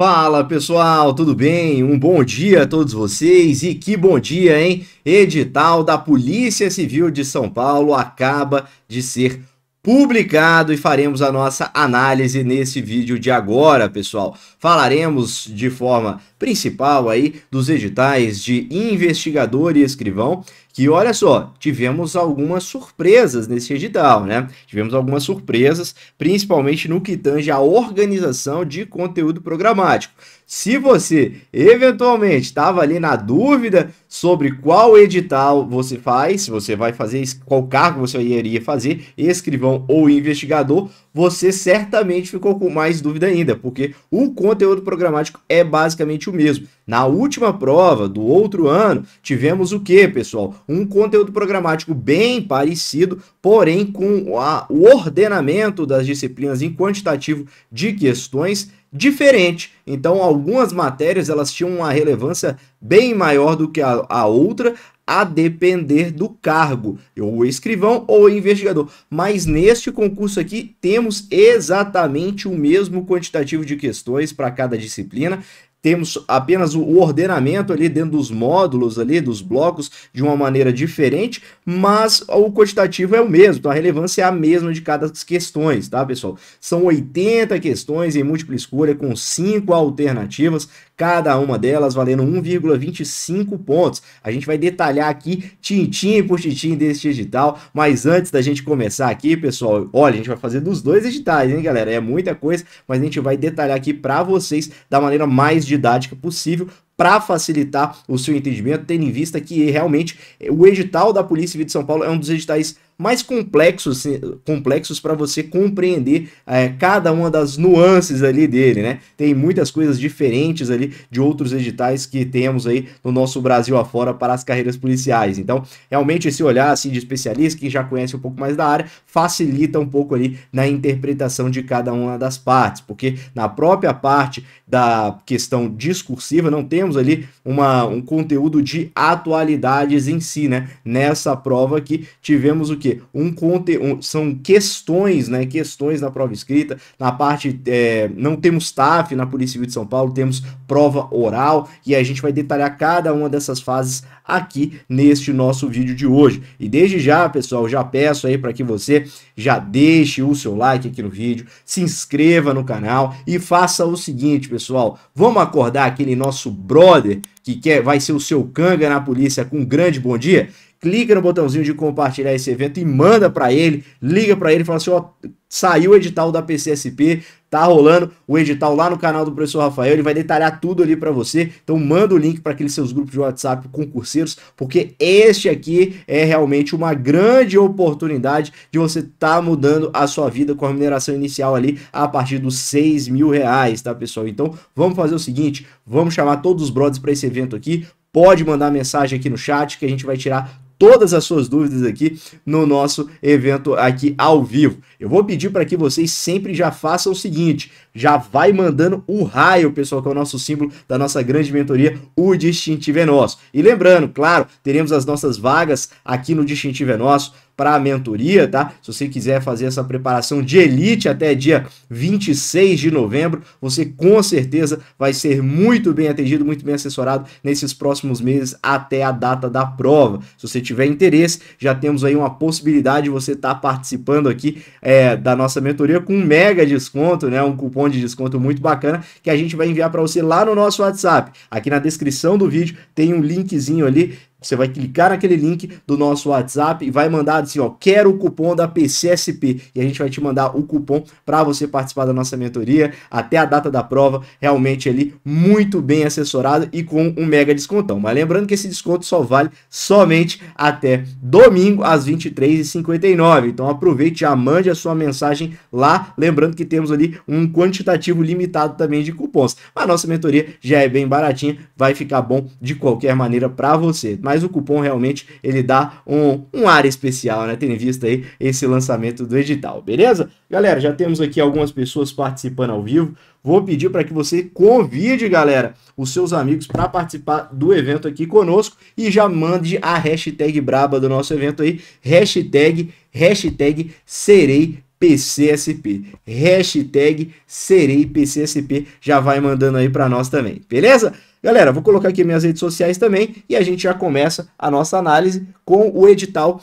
Fala pessoal, tudo bem? Um bom dia a todos vocês e que bom dia, hein? Edital da Polícia Civil de São Paulo acaba de ser publicado e faremos a nossa análise nesse vídeo de agora, pessoal. Falaremos de forma principal aí dos editais de investigador e escrivão que olha só, tivemos algumas surpresas nesse edital, né? Tivemos algumas surpresas, principalmente no que tange à organização de conteúdo programático. Se você eventualmente estava ali na dúvida sobre qual edital você faz, se você vai fazer qual cargo você iria fazer, escrivão ou investigador, você certamente ficou com mais dúvida ainda, porque o conteúdo programático é basicamente o mesmo. Na última prova do outro ano, tivemos o que, pessoal? Um conteúdo programático bem parecido, porém com a, o ordenamento das disciplinas em quantitativo de questões diferente. Então, algumas matérias elas tinham uma relevância bem maior do que a, a outra, a depender do cargo, ou escrivão ou investigador. Mas neste concurso aqui temos exatamente o mesmo quantitativo de questões para cada disciplina temos apenas o ordenamento ali dentro dos módulos ali, dos blocos, de uma maneira diferente, mas o quantitativo é o mesmo, então a relevância é a mesma de cada questões, tá, pessoal? São 80 questões em múltipla escolha com cinco alternativas, cada uma delas valendo 1,25 pontos. A gente vai detalhar aqui tintim por tintim deste edital, mas antes da gente começar aqui, pessoal, olha, a gente vai fazer dos dois editais, hein, galera? É muita coisa, mas a gente vai detalhar aqui para vocês da maneira mais didática possível, para facilitar o seu entendimento, tendo em vista que realmente o edital da Polícia Civil de São Paulo é um dos editais mais complexos, assim, complexos para você compreender é, cada uma das nuances ali dele, né? Tem muitas coisas diferentes ali de outros editais que temos aí no nosso Brasil afora para as carreiras policiais. Então, realmente esse olhar assim de especialista, que já conhece um pouco mais da área, facilita um pouco ali na interpretação de cada uma das partes, porque na própria parte da questão discursiva não temos ali uma, um conteúdo de atualidades em si, né? Nessa prova que tivemos o que porque um conteúdo, são questões, né? Questões na prova escrita. Na parte. É, não temos TAF na Polícia Civil de São Paulo, temos prova oral. E a gente vai detalhar cada uma dessas fases aqui neste nosso vídeo de hoje. E desde já, pessoal, já peço aí para que você já deixe o seu like aqui no vídeo, se inscreva no canal e faça o seguinte, pessoal, vamos acordar aquele nosso brother que quer vai ser o seu canga na polícia com um grande bom dia? clica no botãozinho de compartilhar esse evento e manda para ele, liga para ele e fala assim, ó, saiu o edital da PCSP, tá rolando o edital lá no canal do professor Rafael, ele vai detalhar tudo ali para você. Então manda o link para aqueles seus grupos de WhatsApp concurseiros, porque este aqui é realmente uma grande oportunidade de você estar tá mudando a sua vida com a mineração inicial ali a partir dos 6 mil reais, tá pessoal? Então vamos fazer o seguinte, vamos chamar todos os brothers para esse evento aqui, pode mandar mensagem aqui no chat que a gente vai tirar todas as suas dúvidas aqui no nosso evento aqui ao vivo. Eu vou pedir para que vocês sempre já façam o seguinte, já vai mandando o raio, pessoal, que é o nosso símbolo da nossa grande mentoria, o distintivo é nosso. E lembrando, claro, teremos as nossas vagas aqui no distintivo é nosso para a mentoria, tá? Se você quiser fazer essa preparação de elite até dia 26 de novembro, você com certeza vai ser muito bem atendido, muito bem assessorado nesses próximos meses até a data da prova. Se você tiver interesse, já temos aí uma possibilidade de você estar tá participando aqui é, da nossa mentoria com um mega desconto, né? Um cupom de desconto muito bacana que a gente vai enviar para você lá no nosso WhatsApp. Aqui na descrição do vídeo tem um linkzinho ali você vai clicar naquele link do nosso WhatsApp e vai mandar assim, ó, quero o cupom da PCSP e a gente vai te mandar o cupom para você participar da nossa mentoria até a data da prova, realmente ali muito bem assessorado e com um mega descontão. Mas lembrando que esse desconto só vale somente até domingo às 23h59. Então aproveite, já mande a sua mensagem lá, lembrando que temos ali um quantitativo limitado também de cupons. Mas a nossa mentoria já é bem baratinha, vai ficar bom de qualquer maneira para você mas o cupom realmente ele dá um, um ar especial, né? Tendo visto aí esse lançamento do edital, beleza? Galera, já temos aqui algumas pessoas participando ao vivo. Vou pedir para que você convide, galera, os seus amigos para participar do evento aqui conosco e já mande a hashtag braba do nosso evento aí, hashtag, hashtag serei PCSP. Hashtag Serei PCSP, já vai mandando aí para nós também, beleza? Galera, vou colocar aqui minhas redes sociais também e a gente já começa a nossa análise com o edital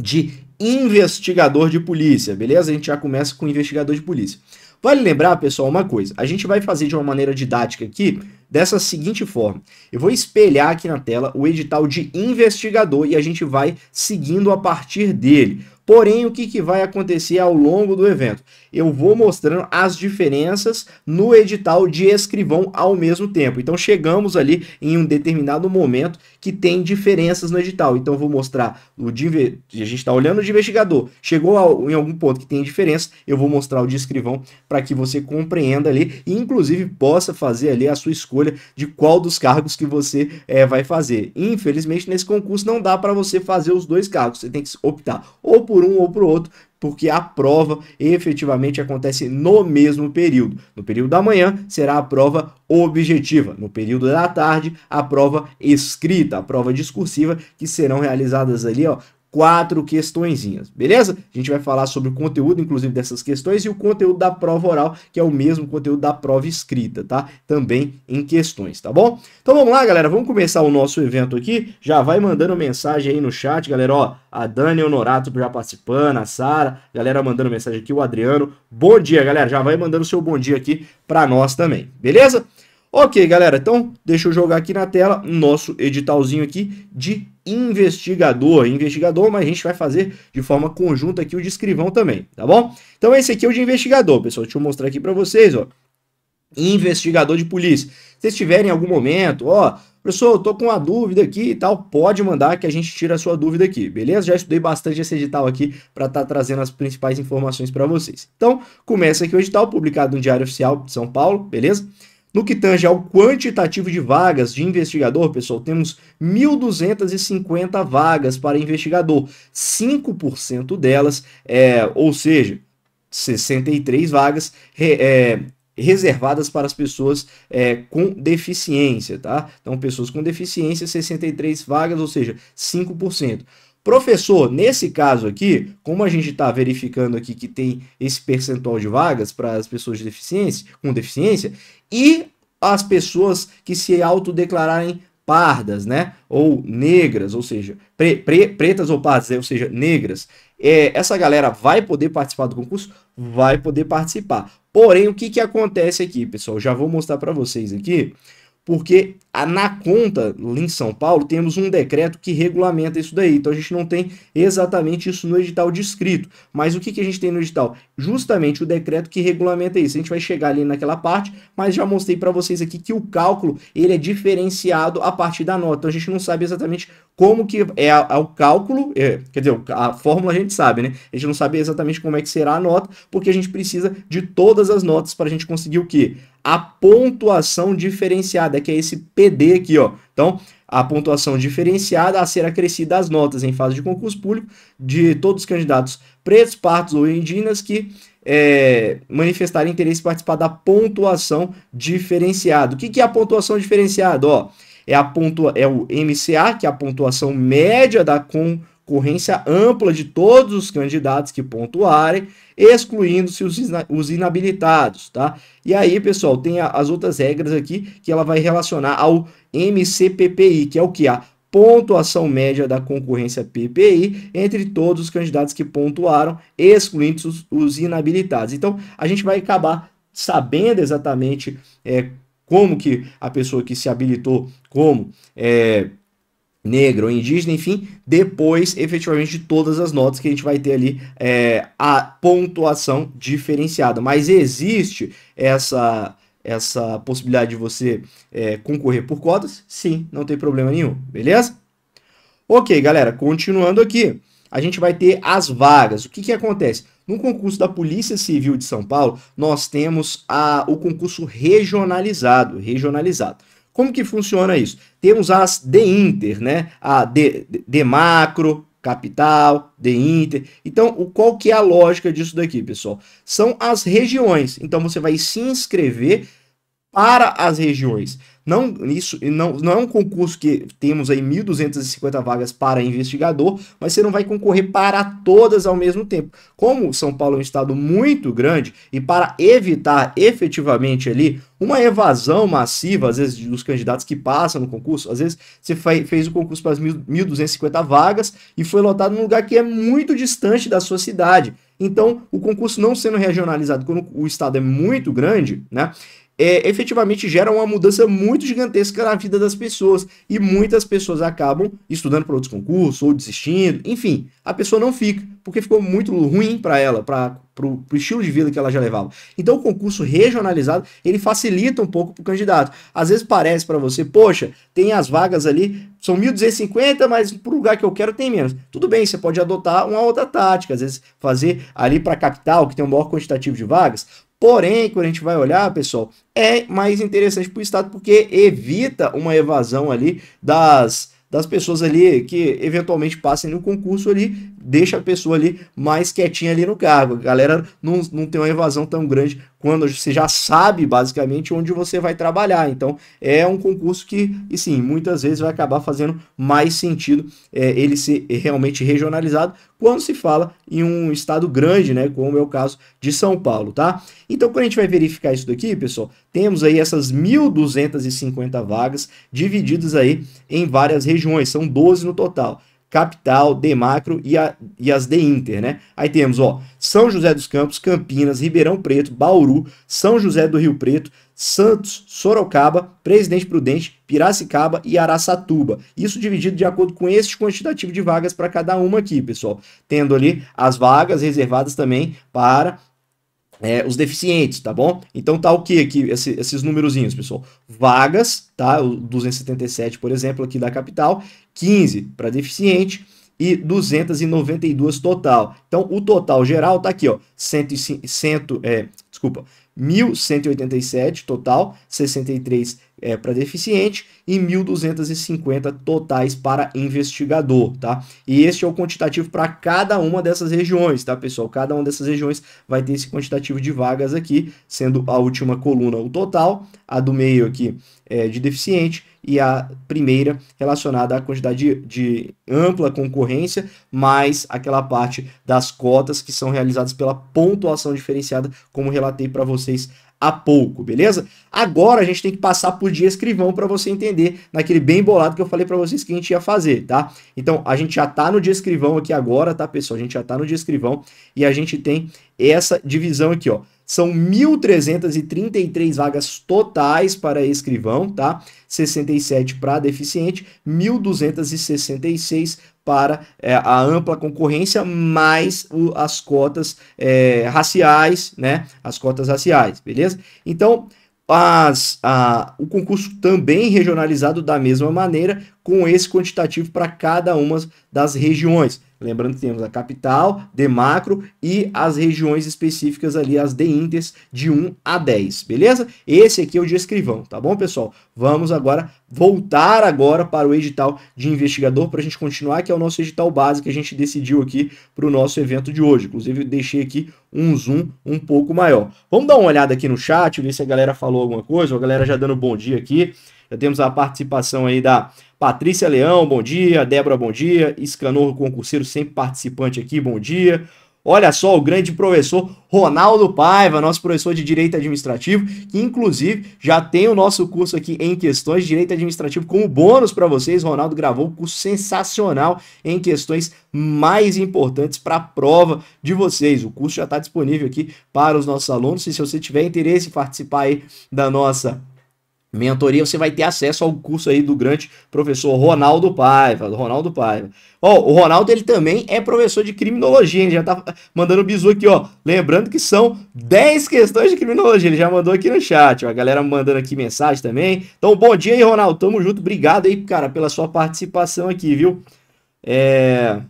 de investigador de polícia, beleza? A gente já começa com investigador de polícia. Vale lembrar, pessoal, uma coisa. A gente vai fazer de uma maneira didática aqui, dessa seguinte forma. Eu vou espelhar aqui na tela o edital de investigador e a gente vai seguindo a partir dele. Porém, o que, que vai acontecer ao longo do evento? Eu vou mostrando as diferenças no edital de escrivão ao mesmo tempo. Então, chegamos ali em um determinado momento que tem diferenças no edital. Então, vou mostrar o de, a gente está olhando o de investigador. Chegou ao, em algum ponto que tem diferença, eu vou mostrar o de escrivão para que você compreenda ali e, inclusive, possa fazer ali a sua escolha de qual dos cargos que você é, vai fazer. Infelizmente, nesse concurso não dá para você fazer os dois cargos. Você tem que optar ou por por um ou por outro, porque a prova efetivamente acontece no mesmo período. No período da manhã será a prova objetiva, no período da tarde a prova escrita, a prova discursiva, que serão realizadas ali ó, quatro questõezinhas, beleza? A gente vai falar sobre o conteúdo, inclusive, dessas questões e o conteúdo da prova oral, que é o mesmo conteúdo da prova escrita, tá? Também em questões, tá bom? Então vamos lá, galera, vamos começar o nosso evento aqui. Já vai mandando mensagem aí no chat, galera, ó, a Dani Honorato já participando, a Sara, galera mandando mensagem aqui, o Adriano. Bom dia, galera, já vai mandando seu bom dia aqui para nós também, beleza? Ok, galera, então deixa eu jogar aqui na tela nosso editalzinho aqui de investigador. Investigador, mas a gente vai fazer de forma conjunta aqui o de escrivão também, tá bom? Então esse aqui é o de investigador, pessoal. Deixa eu mostrar aqui para vocês, ó. Investigador de polícia. Se vocês tiverem em algum momento, ó, professor, eu tô com uma dúvida aqui e tal, pode mandar que a gente tira a sua dúvida aqui, beleza? Já estudei bastante esse edital aqui para estar tá trazendo as principais informações para vocês. Então, começa aqui o edital, publicado no Diário Oficial de São Paulo, beleza? No que tange ao quantitativo de vagas de investigador, pessoal, temos 1.250 vagas para investigador. 5% delas, é, ou seja, 63 vagas é, reservadas para as pessoas é, com deficiência, tá? Então, pessoas com deficiência, 63 vagas, ou seja, 5%. Professor, nesse caso aqui, como a gente está verificando aqui que tem esse percentual de vagas para as pessoas de deficiência, com deficiência, e as pessoas que se autodeclararem pardas, né? Ou negras, ou seja, pre, pre, pretas ou pardas, ou seja, negras. É, essa galera vai poder participar do concurso? Vai poder participar. Porém, o que, que acontece aqui, pessoal? Já vou mostrar para vocês aqui porque na conta, em São Paulo, temos um decreto que regulamenta isso daí. Então a gente não tem exatamente isso no edital descrito. Mas o que, que a gente tem no edital? Justamente o decreto que regulamenta isso. A gente vai chegar ali naquela parte, mas já mostrei para vocês aqui que o cálculo ele é diferenciado a partir da nota. Então a gente não sabe exatamente como que é a, a, é o cálculo, é, quer dizer, a fórmula a gente sabe, né? A gente não sabe exatamente como é que será a nota, porque a gente precisa de todas as notas para a gente conseguir o quê? a pontuação diferenciada, que é esse PD aqui, ó. Então, a pontuação diferenciada a ser acrescida às notas em fase de concurso público de todos os candidatos pretos, partos ou indígenas que é, manifestarem interesse em participar da pontuação diferenciada. O que, que é a pontuação diferenciada? Ó, é, a pontua, é o MCA, que é a pontuação média da concorrência ampla de todos os candidatos que pontuarem, excluindo-se os, ina os inabilitados, tá? E aí, pessoal, tem a, as outras regras aqui que ela vai relacionar ao MCPPI, que é o que? A pontuação média da concorrência PPI entre todos os candidatos que pontuaram, excluindo os, os inabilitados. Então, a gente vai acabar sabendo exatamente é, como que a pessoa que se habilitou como é, negra ou indígena, enfim, depois efetivamente de todas as notas que a gente vai ter ali é, a pontuação diferenciada. Mas existe essa essa possibilidade de você é, concorrer por cotas? Sim, não tem problema nenhum, beleza? Ok, galera, continuando aqui, a gente vai ter as vagas. O que, que acontece? No concurso da Polícia Civil de São Paulo, nós temos a, o concurso regionalizado, regionalizado. Como que funciona isso? Temos as de Inter, né? A de, de, macro, capital, de Inter. Então, o, qual que é a lógica disso daqui, pessoal? São as regiões. Então, você vai se inscrever para as regiões. Não, isso, não, não é um concurso que temos aí 1.250 vagas para investigador, mas você não vai concorrer para todas ao mesmo tempo. Como São Paulo é um estado muito grande e para evitar efetivamente ali uma evasão massiva, às vezes, dos candidatos que passam no concurso, às vezes você fez o concurso para as 1.250 vagas e foi lotado num lugar que é muito distante da sua cidade. Então, o concurso não sendo regionalizado, quando o estado é muito grande, né? é, efetivamente gera uma mudança muito gigantesca na vida das pessoas. E muitas pessoas acabam estudando para outros concursos ou desistindo. Enfim, a pessoa não fica, porque ficou muito ruim para ela, para o estilo de vida que ela já levava. Então, o concurso regionalizado ele facilita um pouco para o candidato. Às vezes parece para você, poxa, tem as vagas ali, são 1.250, mas para o lugar que eu quero tem menos. Tudo bem, você pode adotar uma outra tática, às vezes fazer ali para a capital, que tem um maior quantitativo de vagas, Porém, quando a gente vai olhar, pessoal, é mais interessante para o Estado porque evita uma evasão ali das, das pessoas ali que eventualmente passem no concurso ali deixa a pessoa ali mais quietinha ali no cargo. A galera não, não tem uma evasão tão grande quando você já sabe basicamente onde você vai trabalhar. Então é um concurso que, e sim, muitas vezes vai acabar fazendo mais sentido é, ele ser realmente regionalizado quando se fala em um estado grande, né? Como é o caso de São Paulo, tá? Então, quando a gente vai verificar isso daqui, pessoal, temos aí essas 1.250 vagas divididas aí em várias regiões, são 12 no total. Capital, D Macro e, a, e as D Inter, né? Aí temos, ó, São José dos Campos, Campinas, Ribeirão Preto, Bauru, São José do Rio Preto, Santos, Sorocaba, Presidente Prudente, Piracicaba e Araçatuba. Isso dividido de acordo com este quantitativo de vagas para cada uma aqui, pessoal. Tendo ali as vagas reservadas também para é, os deficientes, tá bom? Então tá o que aqui, esse, esses númerozinhos, pessoal? Vagas, tá? O 277, por exemplo, aqui da capital, 15 para deficiente e 292 total. Então o total geral tá aqui, ó, 100, 100, é, desculpa, 1.187 total, 63 é, para deficiente e 1.250 totais para investigador, tá? E este é o quantitativo para cada uma dessas regiões, tá, pessoal? Cada uma dessas regiões vai ter esse quantitativo de vagas aqui, sendo a última coluna o total, a do meio aqui é, de deficiente e a primeira relacionada à quantidade de, de, ampla concorrência, mais aquela parte das cotas que são realizadas pela pontuação diferenciada como relação relatei para vocês há pouco, beleza? Agora a gente tem que passar por dia escrivão para você entender naquele bem bolado que eu falei para vocês que a gente ia fazer, tá? Então, a gente já tá no dia escrivão aqui agora, tá, pessoal? A gente já tá no dia escrivão e a gente tem essa divisão aqui, ó. São 1.333 vagas totais para escrivão, tá? 67 para deficiente, 1.266 para é, a ampla concorrência, mais o, as cotas é, raciais, né? As cotas raciais, beleza? Então, as, a, o concurso também regionalizado da mesma maneira, com esse quantitativo para cada uma das regiões. Lembrando que temos a capital, D macro e as regiões específicas ali, as D índices de 1 a 10, beleza? Esse aqui é o de escrivão, tá bom, pessoal? Vamos agora voltar agora para o edital de investigador para a gente continuar, que é o nosso edital base que a gente decidiu aqui para o nosso evento de hoje. Inclusive, eu deixei aqui um zoom um pouco maior. Vamos dar uma olhada aqui no chat, ver se a galera falou alguma coisa, a galera já dando bom dia aqui. Já temos a participação aí da Patrícia Leão, bom dia. Débora, bom dia. Escanor Concurseiro, sempre participante aqui, bom dia. Olha só o grande professor Ronaldo Paiva, nosso professor de Direito Administrativo, que inclusive já tem o nosso curso aqui em questões de Direito Administrativo como bônus para vocês. Ronaldo gravou um curso sensacional em questões mais importantes para a prova de vocês. O curso já está disponível aqui para os nossos alunos. E se você tiver interesse em participar aí da nossa Mentoria, você vai ter acesso ao curso aí do grande professor Ronaldo Paiva, do Ronaldo Paiva. Ó, o Ronaldo ele também é professor de criminologia, ele já tá mandando bizu aqui, ó. Lembrando que são 10 questões de criminologia, ele já mandou aqui no chat, ó. A galera mandando aqui mensagem também. Então, bom dia aí, Ronaldo, tamo junto. Obrigado aí, cara, pela sua participação aqui, viu? É...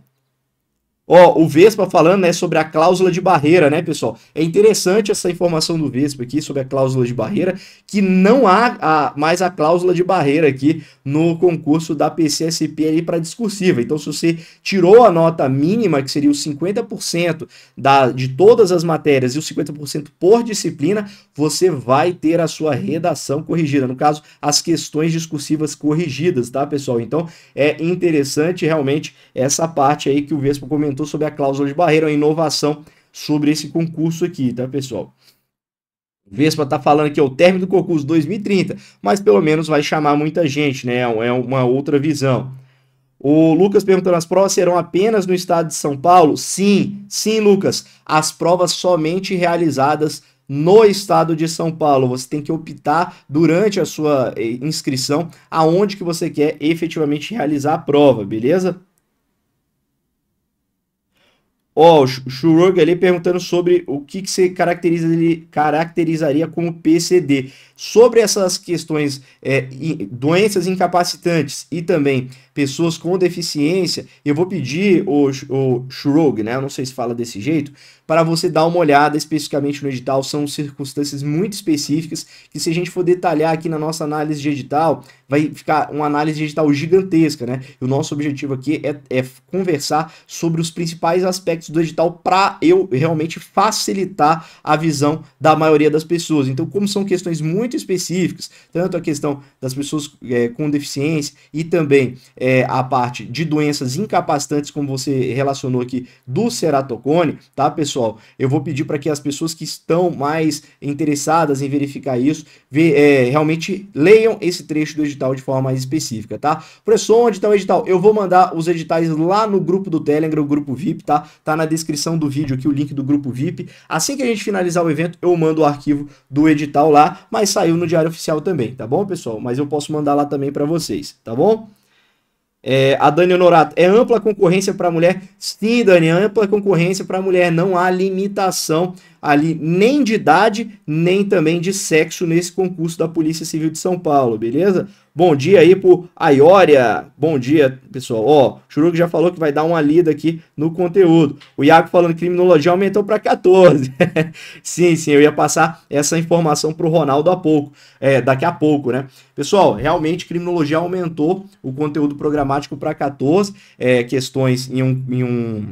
Ó, o Vespa falando, né, sobre a cláusula de barreira, né, pessoal? É interessante essa informação do Vespa aqui sobre a cláusula de barreira, que não há a, mais a cláusula de barreira aqui no concurso da PCSP aí para discursiva. Então, se você tirou a nota mínima, que seria os 50% da, de todas as matérias e os 50% por disciplina, você vai ter a sua redação corrigida. No caso, as questões discursivas corrigidas, tá, pessoal? Então, é interessante realmente essa parte aí que o Vespa comentou comentou sobre a cláusula de barreira, a inovação sobre esse concurso aqui, tá, pessoal? Vespa tá falando que é o término do concurso 2030, mas pelo menos vai chamar muita gente, né? É, é uma outra visão. O Lucas perguntando: as provas serão apenas no estado de São Paulo? Sim, sim, Lucas. As provas somente realizadas no estado de São Paulo. Você tem que optar durante a sua eh, inscrição aonde que você quer efetivamente realizar a prova, beleza? Ó, oh, o Shurug ali perguntando sobre o que, que você caracteriza, caracterizaria como PCD sobre essas questões, é, doenças incapacitantes e também pessoas com deficiência, eu vou pedir o, o né? Eu não sei se fala desse jeito, para você dar uma olhada especificamente no edital. São circunstâncias muito específicas que, se a gente for detalhar aqui na nossa análise de edital, vai ficar uma análise de edital gigantesca, né? E o nosso objetivo aqui é, é conversar sobre os principais aspectos do edital para eu realmente facilitar a visão da maioria das pessoas. Então, como são questões muito muito específicas, tanto a questão das pessoas é, com deficiência e também é, a parte de doenças incapacitantes, como você relacionou aqui, do ceratocone, tá, pessoal? Eu vou pedir para que as pessoas que estão mais interessadas em verificar isso, ver, é, realmente leiam esse trecho do edital de forma mais específica, tá? Professor, onde está o edital? Eu vou mandar os editais lá no grupo do Telegram, o grupo VIP, tá? Tá na descrição do vídeo aqui o link do grupo VIP. Assim que a gente finalizar o evento, eu mando o arquivo do edital lá, mas saiu no Diário Oficial também, tá bom, pessoal? Mas eu posso mandar lá também para vocês, tá bom? É, a Dani Honorato, é ampla concorrência para mulher? Sim, Dani, é ampla concorrência para mulher, não há limitação ali nem de idade, nem também de sexo nesse concurso da Polícia Civil de São Paulo, beleza? Bom dia aí pro Aioria. Bom dia, pessoal. Ó, o Churuco já falou que vai dar uma lida aqui no conteúdo. O Iago falando que criminologia aumentou para 14. sim, sim, eu ia passar essa informação pro Ronaldo há pouco, é, daqui a pouco, né? Pessoal, realmente criminologia aumentou o conteúdo programático para 14, é, questões em um, em um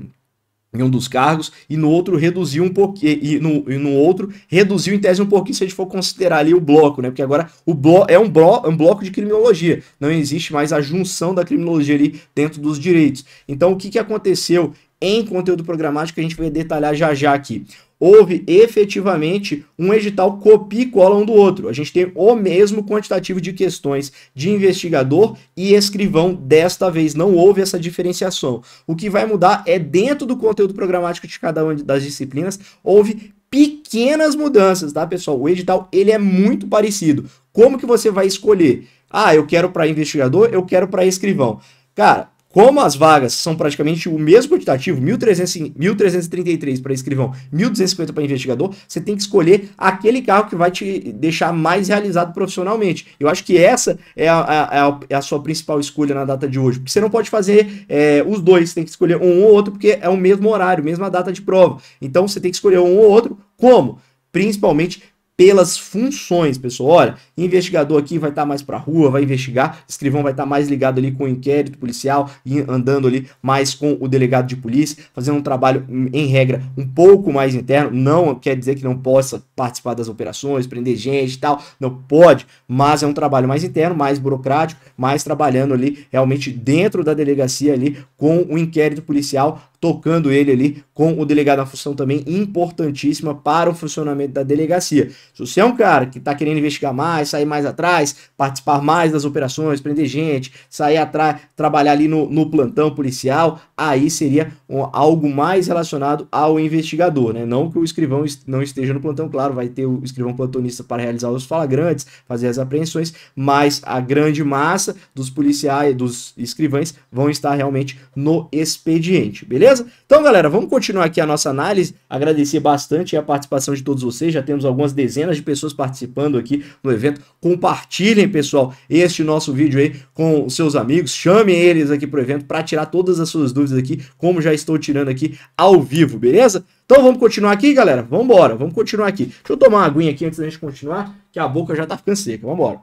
em um dos cargos e no outro reduziu um pouquinho e no, e no outro reduziu em tese um pouquinho se a gente for considerar ali o bloco, né? Porque agora o blo é um, blo é um bloco de criminologia, não existe mais a junção da criminologia ali dentro dos direitos. Então o que, que aconteceu em conteúdo programático que a gente vai detalhar já já aqui houve efetivamente um edital copia e cola um do outro. A gente tem o mesmo quantitativo de questões de investigador e escrivão desta vez. Não houve essa diferenciação. O que vai mudar é dentro do conteúdo programático de cada uma das disciplinas, houve pequenas mudanças, tá, pessoal? O edital, ele é muito parecido. Como que você vai escolher? Ah, eu quero para investigador, eu quero para escrivão. Cara, como as vagas são praticamente o mesmo quantitativo, 1.333 para escrivão, 1.250 para investigador, você tem que escolher aquele carro que vai te deixar mais realizado profissionalmente. Eu acho que essa é a, a, é a sua principal escolha na data de hoje, porque você não pode fazer é, os dois, você tem que escolher um ou outro, porque é o mesmo horário, mesma data de prova. Então você tem que escolher um ou outro. Como? Principalmente pelas funções, pessoal. Olha, investigador aqui vai estar tá mais para rua, vai investigar, escrivão vai estar tá mais ligado ali com o inquérito policial e andando ali mais com o delegado de polícia, fazendo um trabalho hum, em regra um pouco mais interno. Não quer dizer que não possa participar das operações, prender gente e tal, não pode, mas é um trabalho mais interno, mais burocrático, mais trabalhando ali realmente dentro da delegacia ali com o inquérito policial tocando ele ali com o delegado, uma função também importantíssima para o funcionamento da delegacia. Se você é um cara que está querendo investigar mais, sair mais atrás, participar mais das operações, prender gente, sair atrás, trabalhar ali no, no plantão policial, aí seria um, algo mais relacionado ao investigador, né? Não que o escrivão não esteja no plantão, claro, vai ter o escrivão plantonista para realizar os flagrantes, fazer as apreensões, mas a grande massa dos policiais, dos escrivães vão estar realmente no expediente, beleza? beleza? Então, galera, vamos continuar aqui a nossa análise. Agradecer bastante a participação de todos vocês. Já temos algumas dezenas de pessoas participando aqui no evento. Compartilhem, pessoal, este nosso vídeo aí com seus amigos. Chamem eles aqui pro evento para tirar todas as suas dúvidas aqui, como já estou tirando aqui ao vivo, beleza? Então vamos continuar aqui, galera? Vamos embora, vamos continuar aqui. Deixa eu tomar uma aguinha aqui antes da gente continuar, que a boca já está ficando seca. Vamos embora.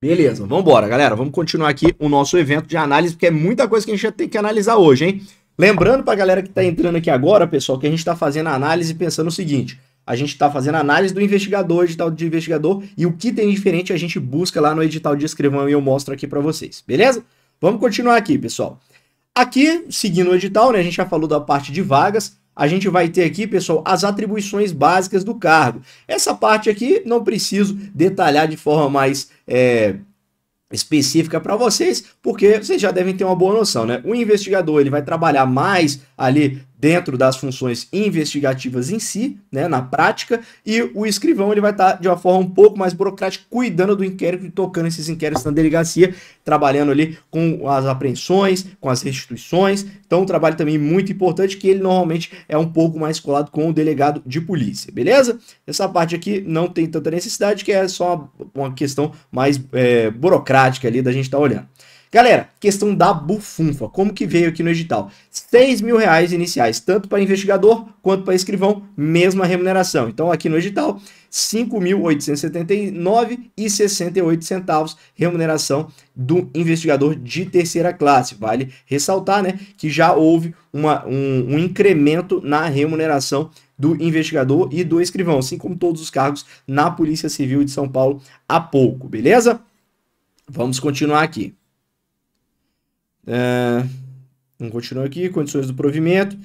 Beleza, vamos embora, galera. Vamos continuar aqui o nosso evento de análise, porque é muita coisa que a gente tem que analisar hoje, hein? Lembrando para a galera que está entrando aqui agora, pessoal, que a gente está fazendo análise pensando o seguinte: a gente está fazendo análise do investigador, edital de investigador, e o que tem diferente a gente busca lá no edital de escrivão e eu mostro aqui para vocês, beleza? Vamos continuar aqui, pessoal. Aqui, seguindo o edital, né, a gente já falou da parte de vagas a gente vai ter aqui, pessoal, as atribuições básicas do cargo. Essa parte aqui não preciso detalhar de forma mais é, específica para vocês, porque vocês já devem ter uma boa noção, né? O investigador ele vai trabalhar mais ali dentro das funções investigativas em si, né, na prática, e o escrivão ele vai estar tá, de uma forma um pouco mais burocrática cuidando do inquérito e tocando esses inquéritos na delegacia, trabalhando ali com as apreensões, com as restituições. Então, um trabalho também muito importante que ele normalmente é um pouco mais colado com o delegado de polícia, beleza? Essa parte aqui não tem tanta necessidade, que é só uma questão mais é, burocrática ali da gente estar tá olhando. Galera, questão da bufunfa, como que veio aqui no edital? 6 mil reais iniciais, tanto para investigador quanto para escrivão, mesma remuneração. Então aqui no edital, 5.879,68 centavos remuneração do investigador de terceira classe. Vale ressaltar né, que já houve uma, um, um incremento na remuneração do investigador e do escrivão, assim como todos os cargos na Polícia Civil de São Paulo há pouco, beleza? Vamos continuar aqui vamos é, continuar aqui, condições do provimento.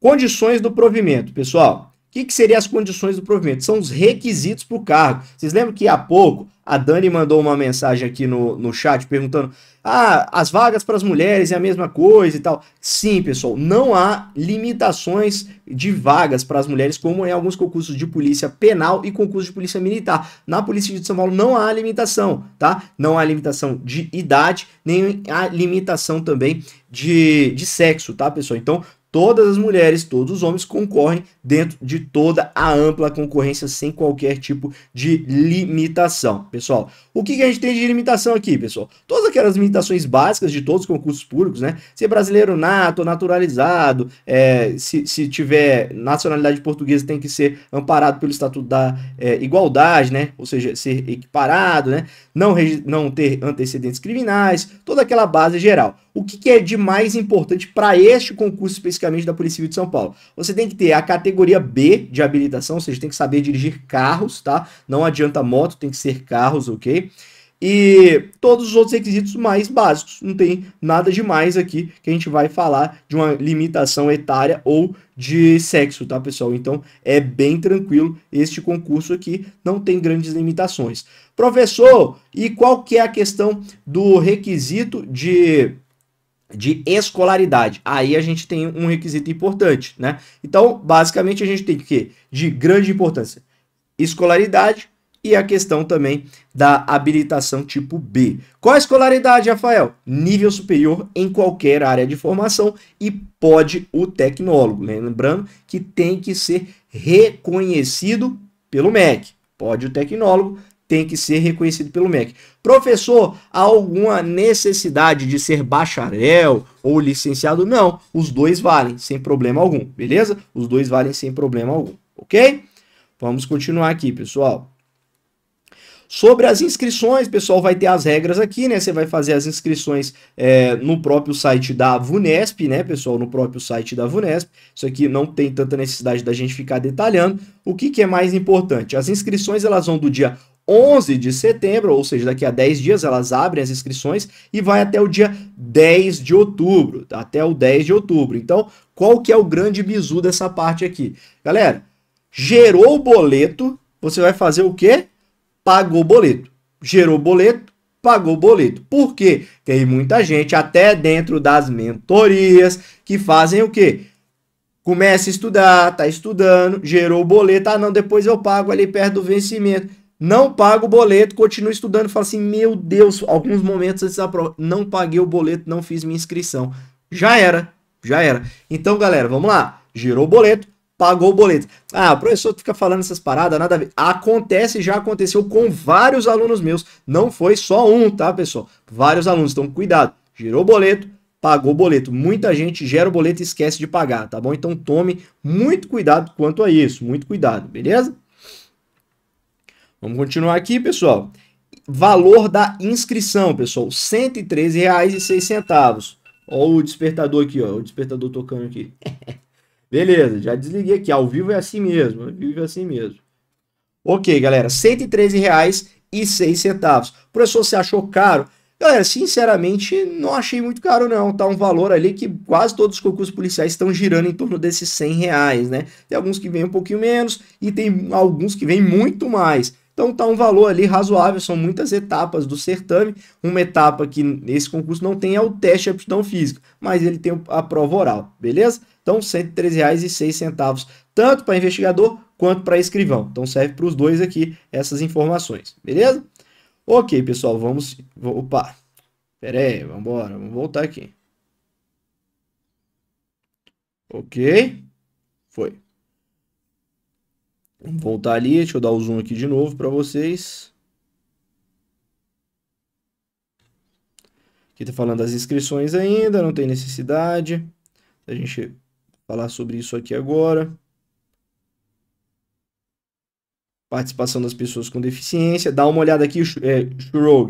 Condições do provimento, pessoal. O que, que seriam as condições do provimento? São os requisitos para o cargo. Vocês lembram que há pouco a Dani mandou uma mensagem aqui no, no chat perguntando: ah, as vagas para as mulheres é a mesma coisa e tal. Sim, pessoal, não há limitações de vagas para as mulheres, como em alguns concursos de polícia penal e concursos de polícia militar. Na Polícia de São Paulo não há limitação, tá? Não há limitação de idade, nem há limitação também de, de sexo, tá, pessoal? Então, Todas as mulheres, todos os homens concorrem dentro de toda a ampla concorrência sem qualquer tipo de limitação. Pessoal, o que, que a gente tem de limitação aqui, pessoal? Todas aquelas limitações básicas de todos os concursos públicos, né? Ser brasileiro nato, naturalizado, é, se, se tiver nacionalidade portuguesa, tem que ser amparado pelo Estatuto da é, Igualdade, né? Ou seja, ser equiparado, né? Não, não ter antecedentes criminais, toda aquela base geral. O que, que é de mais importante para este concurso especificamente da Polícia Civil de São Paulo? Você tem que ter a categoria B de habilitação, ou seja, tem que saber dirigir carros, tá? Não adianta moto, tem que ser carros, ok? e todos os outros requisitos mais básicos. Não tem nada demais aqui que a gente vai falar de uma limitação etária ou de sexo, tá, pessoal? Então é bem tranquilo este concurso aqui, não tem grandes limitações. Professor, e qual que é a questão do requisito de de escolaridade. Aí a gente tem um requisito importante, né? Então, basicamente, a gente tem que de grande importância escolaridade e a questão também da habilitação tipo B. Qual a escolaridade, Rafael? Nível superior em qualquer área de formação e pode o tecnólogo. Lembrando que tem que ser reconhecido pelo MEC. Pode o tecnólogo, tem que ser reconhecido pelo MEC. Professor, há alguma necessidade de ser bacharel ou licenciado? Não, os dois valem sem problema algum, beleza? Os dois valem sem problema algum, ok? Vamos continuar aqui, pessoal. Sobre as inscrições, pessoal, vai ter as regras aqui, né? Você vai fazer as inscrições é, no próprio site da VUNESP, né, pessoal? No próprio site da VUNESP. Isso aqui não tem tanta necessidade da gente ficar detalhando. O que, que é mais importante? As inscrições, elas vão do dia 11 de setembro, ou seja, daqui a 10 dias elas abrem as inscrições e vai até o dia 10 de outubro, até o 10 de outubro. Então, qual que é o grande bizu dessa parte aqui? Galera, gerou o boleto, você vai fazer o quê? Pagou o boleto. Gerou o boleto, pagou o boleto. Por quê? Tem muita gente, até dentro das mentorias, que fazem o quê? Começa a estudar, tá estudando, gerou o boleto, ah não, depois eu pago ali perto do vencimento não paga o boleto, continua estudando. Fala assim: Meu Deus, alguns momentos antes da prova, não paguei o boleto, não fiz minha inscrição. Já era, já era. Então, galera, vamos lá. Girou o boleto, pagou o boleto. Ah, o professor fica falando essas paradas, nada a ver. Acontece, já aconteceu com vários alunos meus. Não foi só um, tá, pessoal? Vários alunos. Então, cuidado. Girou o boleto, pagou o boleto. Muita gente gera o boleto e esquece de pagar, tá bom? Então, tome muito cuidado quanto a isso. Muito cuidado, beleza? Vamos continuar aqui, pessoal. Valor da inscrição, pessoal, R$ 113,06. Olha o despertador aqui, ó, o despertador tocando aqui. Beleza, já desliguei aqui. Ao vivo é assim mesmo, ao vivo é assim mesmo. Ok, galera, R$ 113,06. Professor, você achou caro? Galera, sinceramente, não achei muito caro não, tá um valor ali que quase todos os concursos policiais estão girando em torno desses 100 reais, né? Tem alguns que vêm um pouquinho menos e tem alguns que vêm muito mais. Então tá um valor ali razoável, são muitas etapas do certame. Uma etapa que nesse concurso não tem é o teste de aptidão física, mas ele tem a prova oral, beleza? Então R$ 113,06, tanto para investigador quanto para escrivão. Então serve para os dois aqui essas informações, beleza? Ok, pessoal, vamos... Opa, pera aí, vamos embora, vamos voltar aqui. Ok, foi. Voltar ali, deixa eu dar o zoom aqui de novo para vocês. Aqui está falando das inscrições ainda, não tem necessidade. A gente falar sobre isso aqui agora. Participação das pessoas com deficiência. Dá uma olhada aqui, é,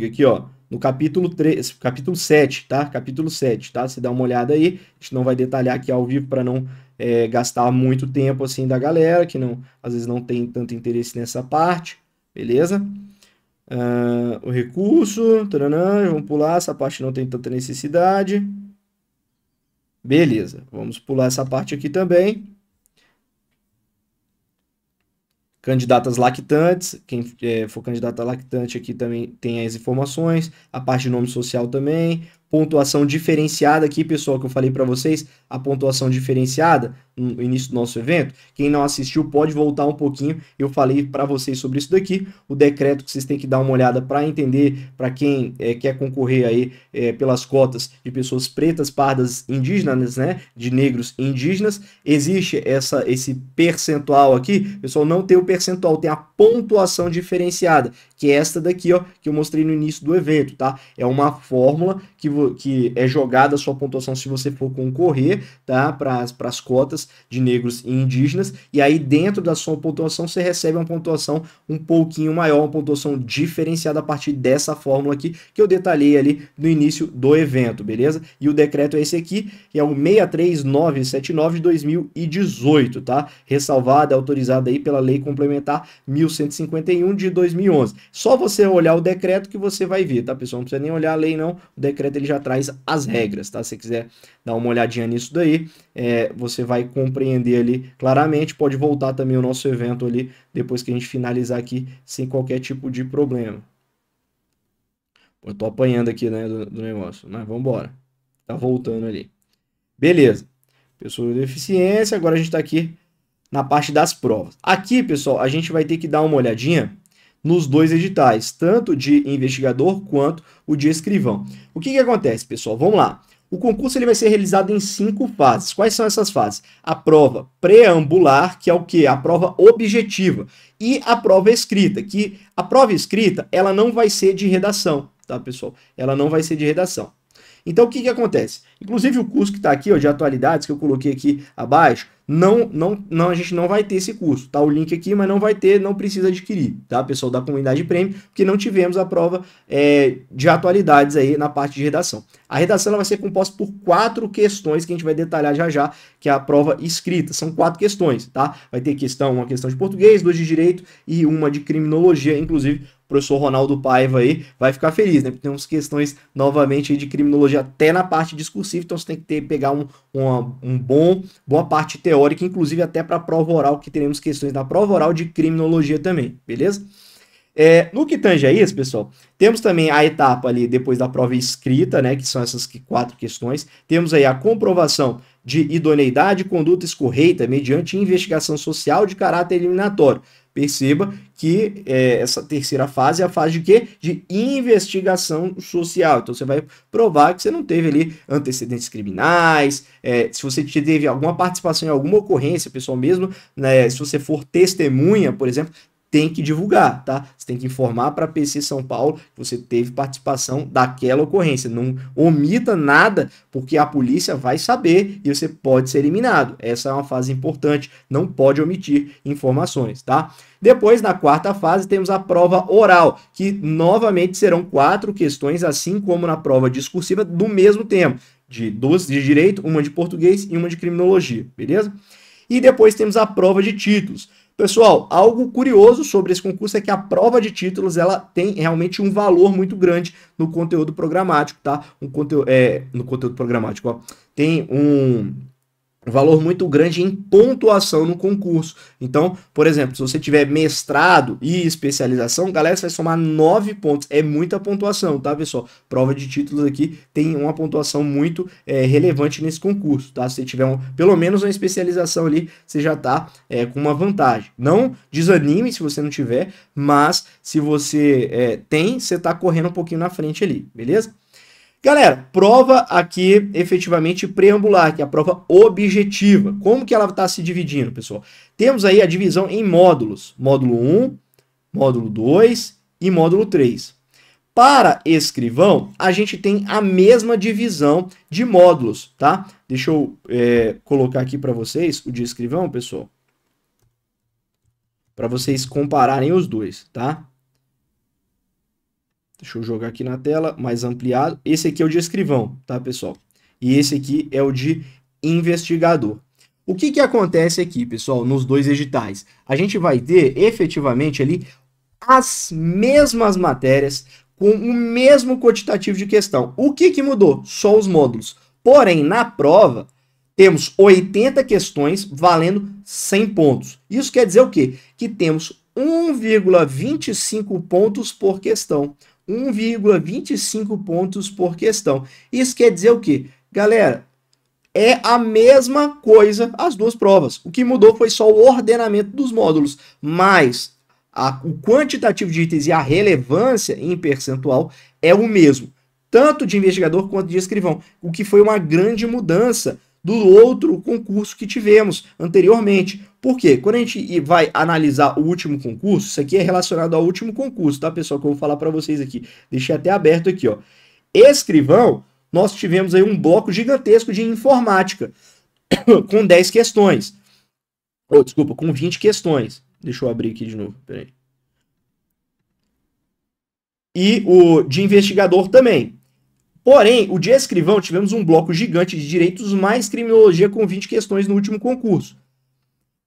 aqui, ó no capítulo 3, capítulo 7, tá? Capítulo 7, tá? Você dá uma olhada aí, a gente não vai detalhar aqui ao vivo para não é, gastar muito tempo assim da galera que não às vezes não tem tanto interesse nessa parte, beleza? Uh, o recurso, taranã, vamos pular, essa parte não tem tanta necessidade. Beleza, vamos pular essa parte aqui também. Candidatas lactantes, quem é, for candidata lactante aqui também tem as informações, a parte de nome social também, pontuação diferenciada aqui, pessoal, que eu falei para vocês, a pontuação diferenciada no início do nosso evento. Quem não assistiu pode voltar um pouquinho, eu falei para vocês sobre isso daqui, o decreto que vocês têm que dar uma olhada para entender, para quem é, quer concorrer aí é, pelas cotas de pessoas pretas, pardas, indígenas, né, de negros e indígenas, existe essa esse percentual aqui, pessoal, não tem o percentual, tem a pontuação diferenciada, que é esta daqui, ó, que eu mostrei no início do evento, tá? É uma fórmula que que é jogada a sua pontuação se você for concorrer tá, para as cotas de negros e indígenas, e aí dentro da sua pontuação você recebe uma pontuação um pouquinho maior, uma pontuação diferenciada a partir dessa fórmula aqui que eu detalhei ali no início do evento, beleza? E o decreto é esse aqui, que é o 63979 de 2018, tá? Ressalvada, autorizada aí pela Lei Complementar 1151 de 2011. Só você olhar o decreto que você vai ver, tá, pessoal? Não precisa nem olhar a lei não, o decreto ele já traz as regras, tá? Se você quiser dar uma olhadinha nisso daí, é, você vai compreender ali claramente. Pode voltar também o nosso evento ali depois que a gente finalizar aqui sem qualquer tipo de problema. eu tô apanhando aqui né, do, do negócio, mas vamos embora. Tá voltando ali. Beleza. Pessoa de deficiência, agora a gente está aqui na parte das provas. Aqui, pessoal, a gente vai ter que dar uma olhadinha nos dois editais, tanto de investigador quanto o de escrivão. O que, que acontece, pessoal? Vamos lá. O concurso ele vai ser realizado em cinco fases. Quais são essas fases? A prova preambular, que é o que? A prova objetiva. E a prova escrita, que a prova escrita ela não vai ser de redação, tá, pessoal? Ela não vai ser de redação. Então, o que, que acontece? Inclusive, o curso que está aqui, ó, de atualidades, que eu coloquei aqui abaixo, não, não, não, a gente não vai ter esse curso tá? O link aqui, mas não vai ter, não precisa adquirir, tá? Pessoal da comunidade Premium, porque não tivemos a prova é, de atualidades aí na parte de redação. A redação vai ser composta por quatro questões que a gente vai detalhar já já, que é a prova escrita. São quatro questões, tá? Vai ter questão, uma questão de português, duas de direito e uma de criminologia, inclusive o professor Ronaldo Paiva aí vai ficar feliz, né? Porque temos questões novamente de criminologia até na parte discursiva, então você tem que ter, pegar um, uma, um bom, boa parte teórica, inclusive até para a prova oral, que teremos questões da prova oral de criminologia também, beleza? É, no que tange a isso, pessoal, temos também a etapa ali depois da prova escrita, né, que são essas quatro questões. Temos aí a comprovação de idoneidade e conduta escorreita mediante investigação social de caráter eliminatório. Perceba que é, essa terceira fase é a fase de quê? De investigação social. Então você vai provar que você não teve ali antecedentes criminais, é, se você teve alguma participação em alguma ocorrência, pessoal, mesmo né, se você for testemunha, por exemplo, tem que divulgar, tá? Você tem que informar para a PC São Paulo que você teve participação daquela ocorrência. Não omita nada, porque a polícia vai saber e você pode ser eliminado. Essa é uma fase importante, não pode omitir informações, tá? Depois, na quarta fase, temos a prova oral, que novamente serão quatro questões, assim como na prova discursiva, do mesmo tema. De duas de direito, uma de português e uma de criminologia, beleza? E depois temos a prova de títulos. Pessoal, algo curioso sobre esse concurso é que a prova de títulos ela tem realmente um valor muito grande no conteúdo programático, tá? Um conteúdo, é, no conteúdo programático, ó. Tem um, valor muito grande em pontuação no concurso. Então, por exemplo, se você tiver mestrado e especialização, galera, você vai somar 9 pontos. É muita pontuação, tá, pessoal? Prova de títulos aqui tem uma pontuação muito é, relevante nesse concurso, tá? Se você tiver um, pelo menos uma especialização ali, você já tá é, com uma vantagem. Não desanime se você não tiver, mas se você é, tem, você tá correndo um pouquinho na frente ali, beleza? Galera, prova aqui efetivamente preambular, que é a prova objetiva. Como que ela está se dividindo, pessoal? Temos aí a divisão em módulos. Módulo 1, módulo 2 e módulo 3. Para escrivão, a gente tem a mesma divisão de módulos, tá? Deixa eu é, colocar aqui para vocês o de escrivão, pessoal. Para vocês compararem os dois, tá? Deixa eu jogar aqui na tela, mais ampliado. Esse aqui é o de escrivão, tá, pessoal? E esse aqui é o de investigador. O que, que acontece aqui, pessoal, nos dois editais? A gente vai ter, efetivamente, ali as mesmas matérias com o mesmo quantitativo de questão. O que, que mudou? Só os módulos. Porém, na prova, temos 80 questões valendo 100 pontos. Isso quer dizer o quê? Que temos 1,25 pontos por questão. 1,25 pontos por questão. Isso quer dizer o quê? Galera, é a mesma coisa as duas provas. O que mudou foi só o ordenamento dos módulos, mas a, o quantitativo de itens e a relevância em percentual é o mesmo, tanto de investigador quanto de escrivão, o que foi uma grande mudança do outro concurso que tivemos anteriormente, porque quando a gente vai analisar o último concurso, isso aqui é relacionado ao último concurso, tá, pessoal? Que eu vou falar para vocês aqui. Deixei até aberto aqui, ó. Escrivão, nós tivemos aí um bloco gigantesco de informática, com 10 questões. Oh, desculpa, com 20 questões. Deixa eu abrir aqui de novo, peraí. E o de investigador também. Porém, o de escrivão, tivemos um bloco gigante de direitos mais criminologia com 20 questões no último concurso.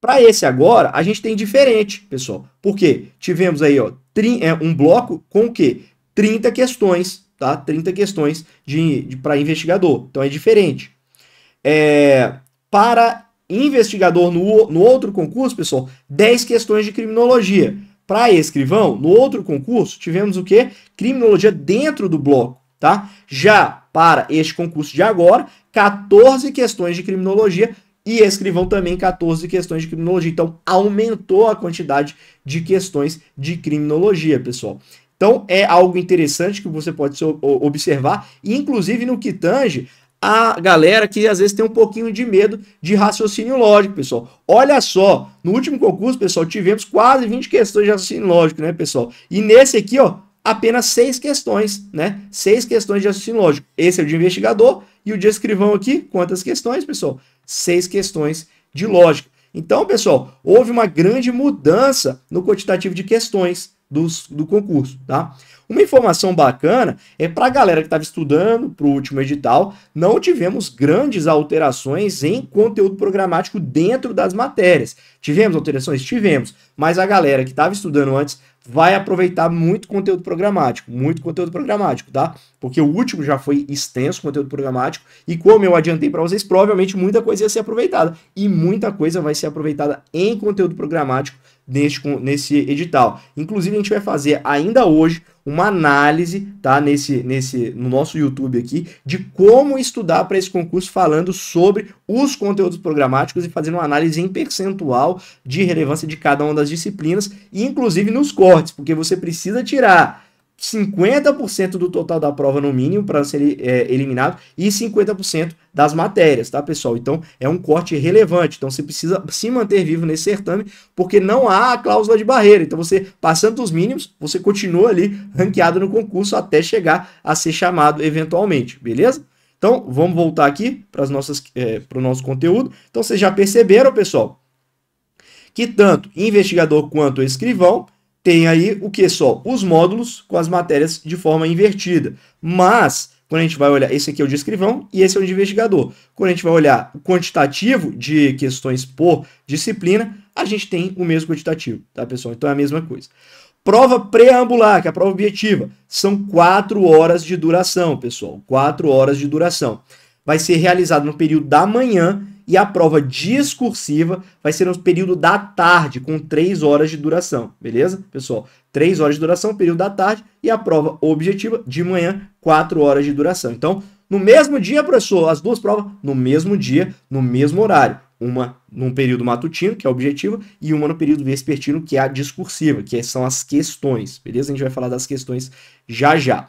Para esse agora, a gente tem diferente, pessoal. Porque tivemos aí ó, é, um bloco com o quê? 30 questões, tá? 30 questões de, de para investigador. Então é diferente. É, para investigador no, no outro concurso, pessoal, 10 questões de criminologia. Para escrivão, no outro concurso, tivemos o quê? Criminologia dentro do bloco, tá? Já para este concurso de agora, 14 questões de criminologia e escrivão também 14 questões de criminologia. Então, aumentou a quantidade de questões de criminologia, pessoal. Então, é algo interessante que você pode observar, inclusive no que tange a galera que às vezes tem um pouquinho de medo de raciocínio lógico, pessoal. Olha só, no último concurso, pessoal, tivemos quase 20 questões de raciocínio lógico, né, pessoal? E nesse aqui, ó, apenas seis questões, né? Seis questões de raciocínio lógico. Esse é o de investigador e o de escrivão aqui, quantas questões, pessoal? seis questões de lógica. Então, pessoal, houve uma grande mudança no quantitativo de questões dos, do concurso, tá? Uma informação bacana é para a galera que estava estudando para o último edital, não tivemos grandes alterações em conteúdo programático dentro das matérias. Tivemos alterações? Tivemos, mas a galera que estava estudando antes vai aproveitar muito conteúdo programático, muito conteúdo programático, tá? Porque o último já foi extenso conteúdo programático e como eu adiantei para vocês, provavelmente muita coisa ia ser aproveitada e muita coisa vai ser aproveitada em conteúdo programático neste, nesse edital. Inclusive a gente vai fazer ainda hoje uma análise, tá? Nesse, nesse, no nosso YouTube aqui, de como estudar para esse concurso, falando sobre os conteúdos programáticos e fazendo uma análise em percentual de relevância de cada uma das disciplinas, inclusive nos cortes, porque você precisa tirar 50% do total da prova no mínimo para ser é, eliminado e 50% das matérias, tá, pessoal? Então é um corte relevante. Então você precisa se manter vivo nesse certame, porque não há a cláusula de barreira. Então você, passando os mínimos, você continua ali ranqueado no concurso até chegar a ser chamado eventualmente, beleza? Então vamos voltar aqui para é, o nosso conteúdo. Então vocês já perceberam, pessoal, que tanto investigador quanto escrivão tem aí o que só? Os módulos com as matérias de forma invertida. Mas, quando a gente vai olhar, esse aqui é o de escrivão e esse é o de investigador. Quando a gente vai olhar o quantitativo de questões por disciplina, a gente tem o mesmo quantitativo, tá, pessoal? Então é a mesma coisa. Prova preambular, que é a prova objetiva, são quatro horas de duração, pessoal. Quatro horas de duração. Vai ser realizado no período da manhã e a prova discursiva vai ser no período da tarde, com 3 horas de duração, beleza, pessoal? 3 horas de duração, período da tarde, e a prova objetiva de manhã, 4 horas de duração. Então, no mesmo dia, professor, as duas provas no mesmo dia, no mesmo horário. Uma num período matutino, que é a objetiva, e uma no período vespertino, que é a discursiva, que são as questões, beleza? A gente vai falar das questões já já.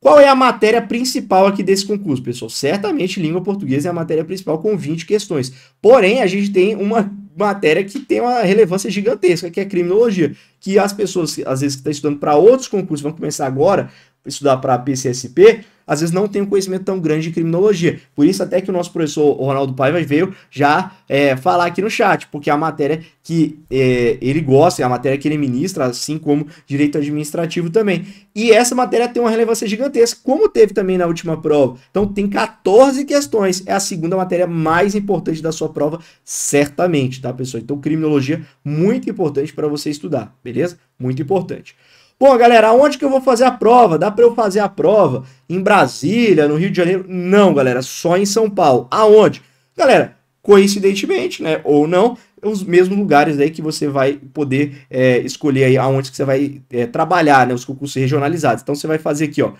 Qual é a matéria principal aqui desse concurso, pessoal? Certamente língua portuguesa é a matéria principal com 20 questões. Porém, a gente tem uma matéria que tem uma relevância gigantesca, que é criminologia, que as pessoas às vezes que estão tá estudando para outros concursos vão começar agora a estudar para a PCSP, às vezes não tem um conhecimento tão grande de criminologia. Por isso até que o nosso professor Ronaldo Paiva veio já é, falar aqui no chat, porque é a matéria que é, ele gosta, é a matéria que ele ministra, assim como direito administrativo também. E essa matéria tem uma relevância gigantesca, como teve também na última prova. Então tem 14 questões, é a segunda matéria mais importante da sua prova, certamente, tá pessoal? Então criminologia muito importante para você estudar, beleza? Muito importante. Pô, galera, aonde que eu vou fazer a prova? Dá para eu fazer a prova em Brasília, no Rio de Janeiro? Não, galera, só em São Paulo. Aonde? Galera, coincidentemente, né, ou não, os mesmos lugares aí que você vai poder é, escolher aí aonde que você vai é, trabalhar, né, os concursos regionalizados. Então você vai fazer aqui, ó,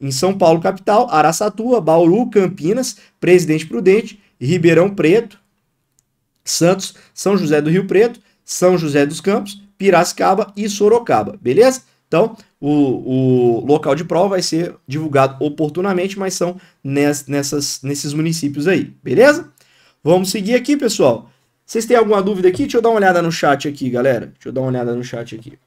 em São Paulo capital, Araçatuba, Bauru, Campinas, Presidente Prudente, Ribeirão Preto, Santos, São José do Rio Preto, São José dos Campos, Piracicaba e Sorocaba, beleza? Então, o, o local de prova vai ser divulgado oportunamente, mas são nessas, nesses municípios aí, beleza? Vamos seguir aqui, pessoal. Vocês têm alguma dúvida aqui? Deixa eu dar uma olhada no chat aqui, galera. Deixa eu dar uma olhada no chat aqui.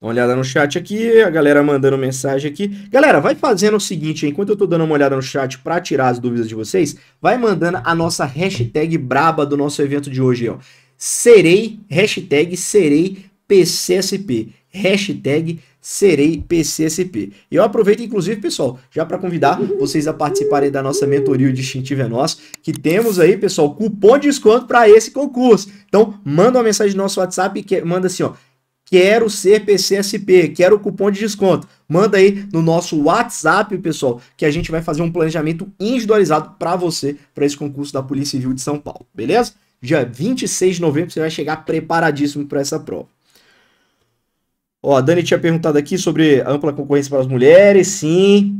Uma olhada no chat aqui, a galera mandando mensagem aqui. Galera, vai fazendo o seguinte, enquanto eu tô dando uma olhada no chat para tirar as dúvidas de vocês, vai mandando a nossa hashtag braba do nosso evento de hoje, ó. Serei, hashtag serei PCSP. Hashtag serei PCSP. E eu aproveito, inclusive, pessoal, já para convidar vocês a participarem da nossa mentoria O Distintivo é Nosso, que temos aí, pessoal, cupom de desconto para esse concurso. Então, manda uma mensagem no nosso WhatsApp, que, manda assim, ó, quero ser PCSP, quero o cupom de desconto. Manda aí no nosso WhatsApp, pessoal, que a gente vai fazer um planejamento individualizado para você, para esse concurso da Polícia Civil de São Paulo, beleza? Dia 26 de novembro você vai chegar preparadíssimo para essa prova. Ó, a Dani tinha perguntado aqui sobre ampla concorrência para as mulheres, sim.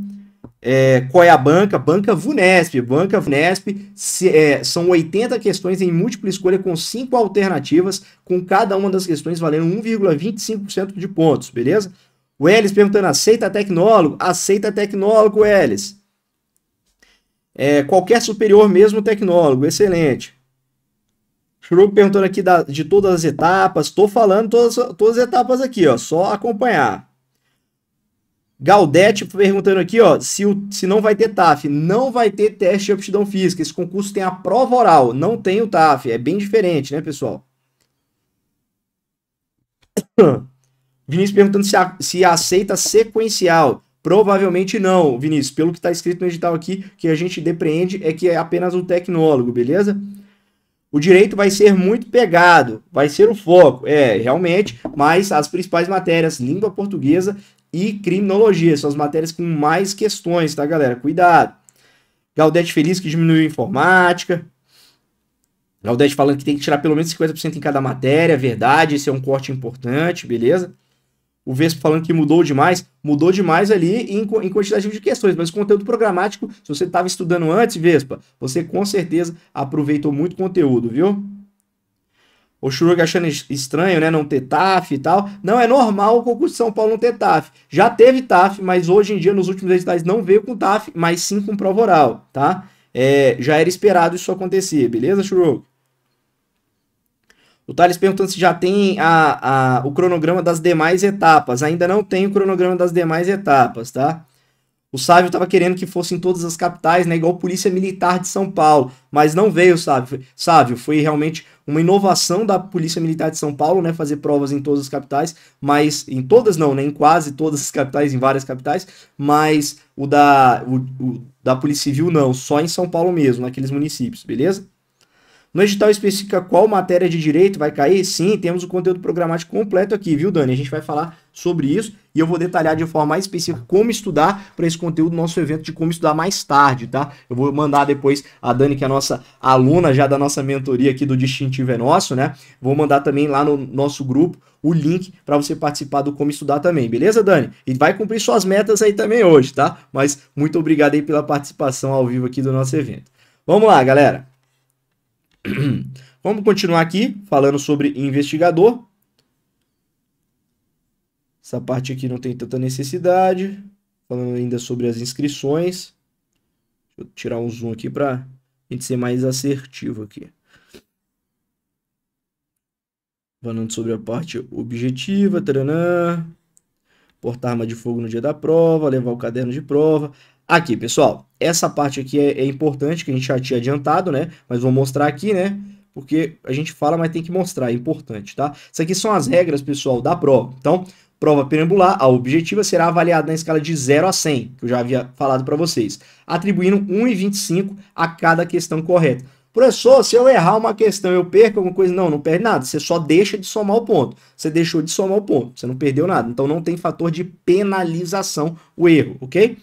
É, qual é a banca? Banca Vunesp. Banca Vunesp se, é, são 80 questões em múltipla escolha com cinco alternativas, com cada uma das questões valendo 1,25% de pontos, beleza? O Elis perguntando: aceita tecnólogo? Aceita tecnólogo, Elis. É, qualquer superior, mesmo tecnólogo, excelente. Churuco perguntando aqui da, de todas as etapas. Estou falando todas, todas as etapas aqui, ó. Só acompanhar. Galdete perguntando aqui, ó, se, o, se não vai ter TAF. Não vai ter teste de aptidão física. Esse concurso tem a prova oral, não tem o TAF. É bem diferente, né, pessoal? Vinícius perguntando se, a, se aceita sequencial. Provavelmente não, Vinícius. Pelo que está escrito no edital aqui, que a gente depreende é que é apenas um tecnólogo, beleza? o direito vai ser muito pegado, vai ser o foco, é, realmente, mas as principais matérias, língua portuguesa e criminologia, são as matérias com mais questões, tá, galera? Cuidado. Gaudete feliz que diminuiu informática. Gaudete falando que tem que tirar pelo menos 50% em cada matéria, é verdade, esse é um corte importante, beleza? o Vespo falando que mudou demais, mudou demais ali em, em quantidade de questões, mas o conteúdo programático, se você estava estudando antes, Vespa, você com certeza aproveitou muito conteúdo, viu? O Churug achando estranho, né? Não ter TAF e tal. Não, é normal o concurso de São Paulo não ter TAF. Já teve TAF, mas hoje em dia, nos últimos editais, não veio com TAF, mas sim com prova oral, tá? É, já era esperado isso acontecer, beleza, Churug? O Thales perguntando se já tem a, a, o cronograma das demais etapas. Ainda não tem o cronograma das demais etapas, tá? O Sávio estava querendo que fosse em todas as capitais, né? Igual Polícia Militar de São Paulo, mas não veio, Sávio. Sávio, foi realmente uma inovação da Polícia Militar de São Paulo, né? Fazer provas em todas as capitais, mas em todas não, né? Em quase todas as capitais, em várias capitais, mas o da, o, o da Polícia Civil não, só em São Paulo mesmo, naqueles municípios, beleza? No edital especifica qual matéria de direito vai cair? Sim, temos o conteúdo programático completo aqui, viu, Dani? A gente vai falar sobre isso e eu vou detalhar de forma mais específica como estudar para esse conteúdo nosso evento de como estudar mais tarde, tá? Eu vou mandar depois a Dani, que é a nossa aluna já da nossa mentoria aqui do Distintivo é Nosso, né? Vou mandar também lá no nosso grupo o link para você participar do Como Estudar também, beleza, Dani? E vai cumprir suas metas aí também hoje, tá? Mas muito obrigado aí pela participação ao vivo aqui do nosso evento. Vamos lá, galera! Vamos continuar aqui falando sobre investigador. Essa parte aqui não tem tanta necessidade. Falando ainda sobre as inscrições. Vou tirar um zoom aqui para a gente ser mais assertivo aqui. Falando sobre a parte objetiva, taranã, portar arma de fogo no dia da prova, levar o caderno de prova. Aqui, pessoal, essa parte aqui é, é, importante, que a gente já tinha adiantado, né? Mas vou mostrar aqui, né? Porque a gente fala, mas tem que mostrar, é importante, tá? Isso aqui são as regras, pessoal, da prova. Então, prova perambular, a objetiva será avaliada na escala de 0 a 100, que eu já havia falado para vocês, atribuindo 1,25 a cada questão correta. Professor, se eu errar uma questão, eu perco alguma coisa? Não, não perde nada. Você só deixa de somar o ponto. Você deixou de somar o ponto. Você não perdeu nada. Então não tem fator de penalização o erro, ok?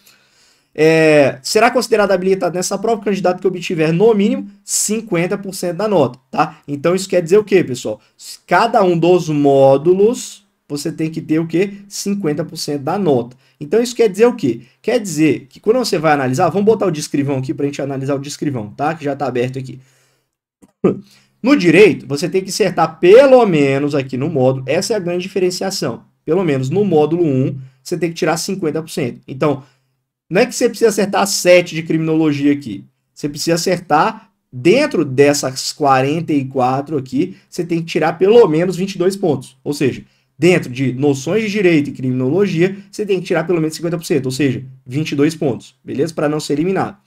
é, será considerado habilitado nessa prova o candidato que obtiver no mínimo 50% da nota, tá? Então isso quer dizer o quê, pessoal? Cada um dos módulos você tem que ter o que? 50% da nota. Então isso quer dizer o quê? Quer dizer que quando você vai analisar, vamos botar o descrivão aqui para a gente analisar o descrivão, tá? Que já está aberto aqui. No direito, você tem que acertar pelo menos aqui no módulo, essa é a grande diferenciação. Pelo menos no módulo 1, você tem que tirar 50%. Então, não é que você precisa acertar 7 de criminologia aqui. Você precisa acertar dentro dessas 44 aqui, você tem que tirar pelo menos 22 pontos. Ou seja, dentro de noções de direito e criminologia, você tem que tirar pelo menos 50%, ou seja, 22 pontos, beleza? Para não ser eliminado.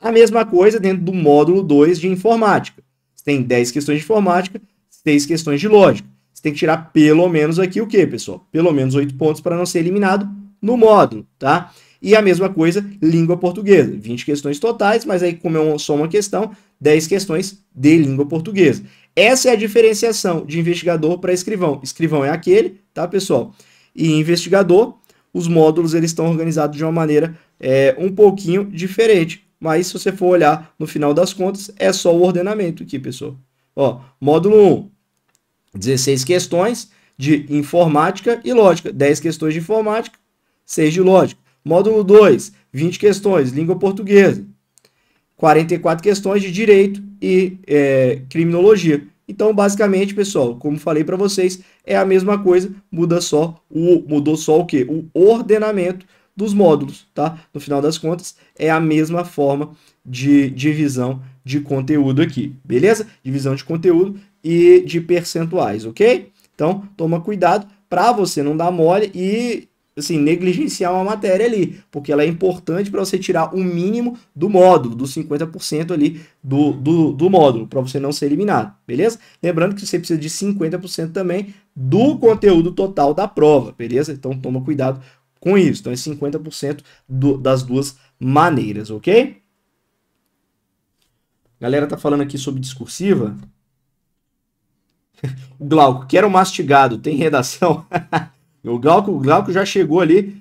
A mesma coisa dentro do módulo 2 de informática. Você tem 10 questões de informática, 6 questões de lógica. Você tem que tirar pelo menos aqui o quê, pessoal? Pelo menos 8 pontos para não ser eliminado no módulo, tá? E a mesma coisa, língua portuguesa. 20 questões totais, mas aí, como é só uma questão, 10 questões de língua portuguesa. Essa é a diferenciação de investigador para escrivão. Escrivão é aquele, tá, pessoal? E investigador, os módulos eles estão organizados de uma maneira é, um pouquinho diferente. Mas se você for olhar no final das contas, é só o ordenamento aqui, pessoal. Ó, módulo 1, 16 questões de informática e lógica. 10 questões de informática, 6 de lógica. Módulo 2, 20 questões, língua portuguesa. 44 questões de direito e é, criminologia. Então, basicamente, pessoal, como falei para vocês, é a mesma coisa, muda só o mudou só o quê? O ordenamento dos módulos, tá? No final das contas, é a mesma forma de divisão de, de conteúdo aqui, beleza? Divisão de conteúdo e de percentuais, ok? Então, toma cuidado para você não dar mole e assim, negligenciar uma matéria ali, porque ela é importante para você tirar o mínimo do módulo, dos 50% ali do, do, do módulo, para você não ser eliminado, beleza? Lembrando que você precisa de 50% também do conteúdo total da prova, beleza? Então toma cuidado com isso. Então é 50% do, das duas maneiras, ok? A galera tá falando aqui sobre discursiva. Glauco, quero mastigado, tem redação? O Glauco, o Glauco já chegou ali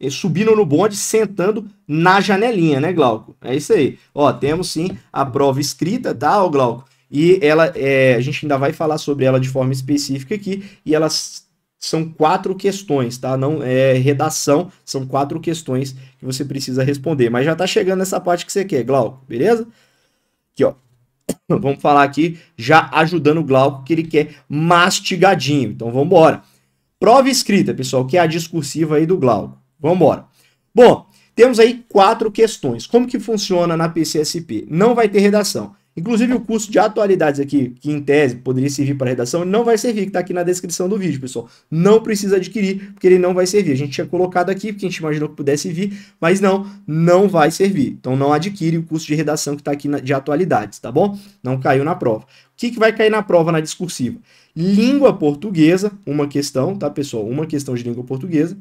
eh, subindo no bonde, sentando na janelinha, né, Glauco? É isso aí. Ó, temos sim a prova escrita, tá, Glauco? E ela, é, a gente ainda vai falar sobre ela de forma específica aqui, e elas são quatro questões, tá? Não é redação, são quatro questões que você precisa responder. Mas já tá chegando nessa parte que você quer, Glauco, beleza? Aqui, ó. Vamos falar aqui, já ajudando o Glauco, que ele quer mastigadinho. Então, vamos embora. Prova escrita, pessoal, que é a discursiva aí do Glauco. Vamos embora. Bom, temos aí quatro questões. Como que funciona na PCSP? Não vai ter redação. Inclusive, o curso de atualidades aqui, que em tese poderia servir para redação, não vai servir, que está aqui na descrição do vídeo, pessoal. Não precisa adquirir, porque ele não vai servir. A gente tinha colocado aqui, porque a gente imaginou que pudesse vir, mas não, não vai servir. Então, não adquire o curso de redação que está aqui na, de atualidades, tá bom? Não caiu na prova. O que, que vai cair na prova, na discursiva? Língua portuguesa, uma questão, tá, pessoal? Uma questão de língua portuguesa.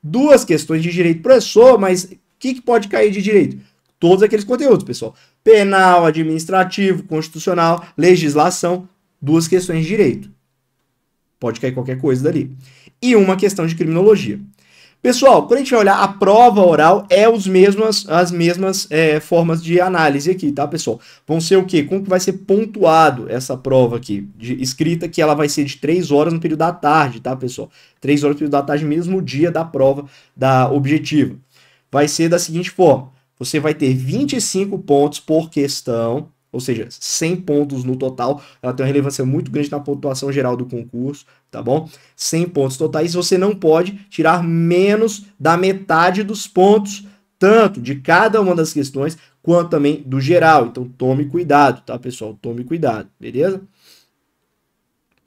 Duas questões de direito. Professor, mas o que, que pode cair de direito? todos aqueles conteúdos, pessoal penal, administrativo, constitucional, legislação, duas questões de direito. Pode cair qualquer coisa dali. E uma questão de criminologia. Pessoal, quando a gente vai olhar a prova oral, é os as mesmas é, formas de análise aqui, tá, pessoal? Vão ser o quê? Como que vai ser pontuado essa prova aqui, de escrita, que ela vai ser de 3 horas no período da tarde, tá, pessoal? 3 horas no período da tarde, mesmo dia da prova da objetiva. Vai ser da seguinte forma você vai ter 25 pontos por questão, ou seja, 100 pontos no total. Ela tem uma relevância muito grande na pontuação geral do concurso, tá bom? 100 pontos totais. Você não pode tirar menos da metade dos pontos, tanto de cada uma das questões, quanto também do geral. Então tome cuidado, tá, pessoal? Tome cuidado, beleza?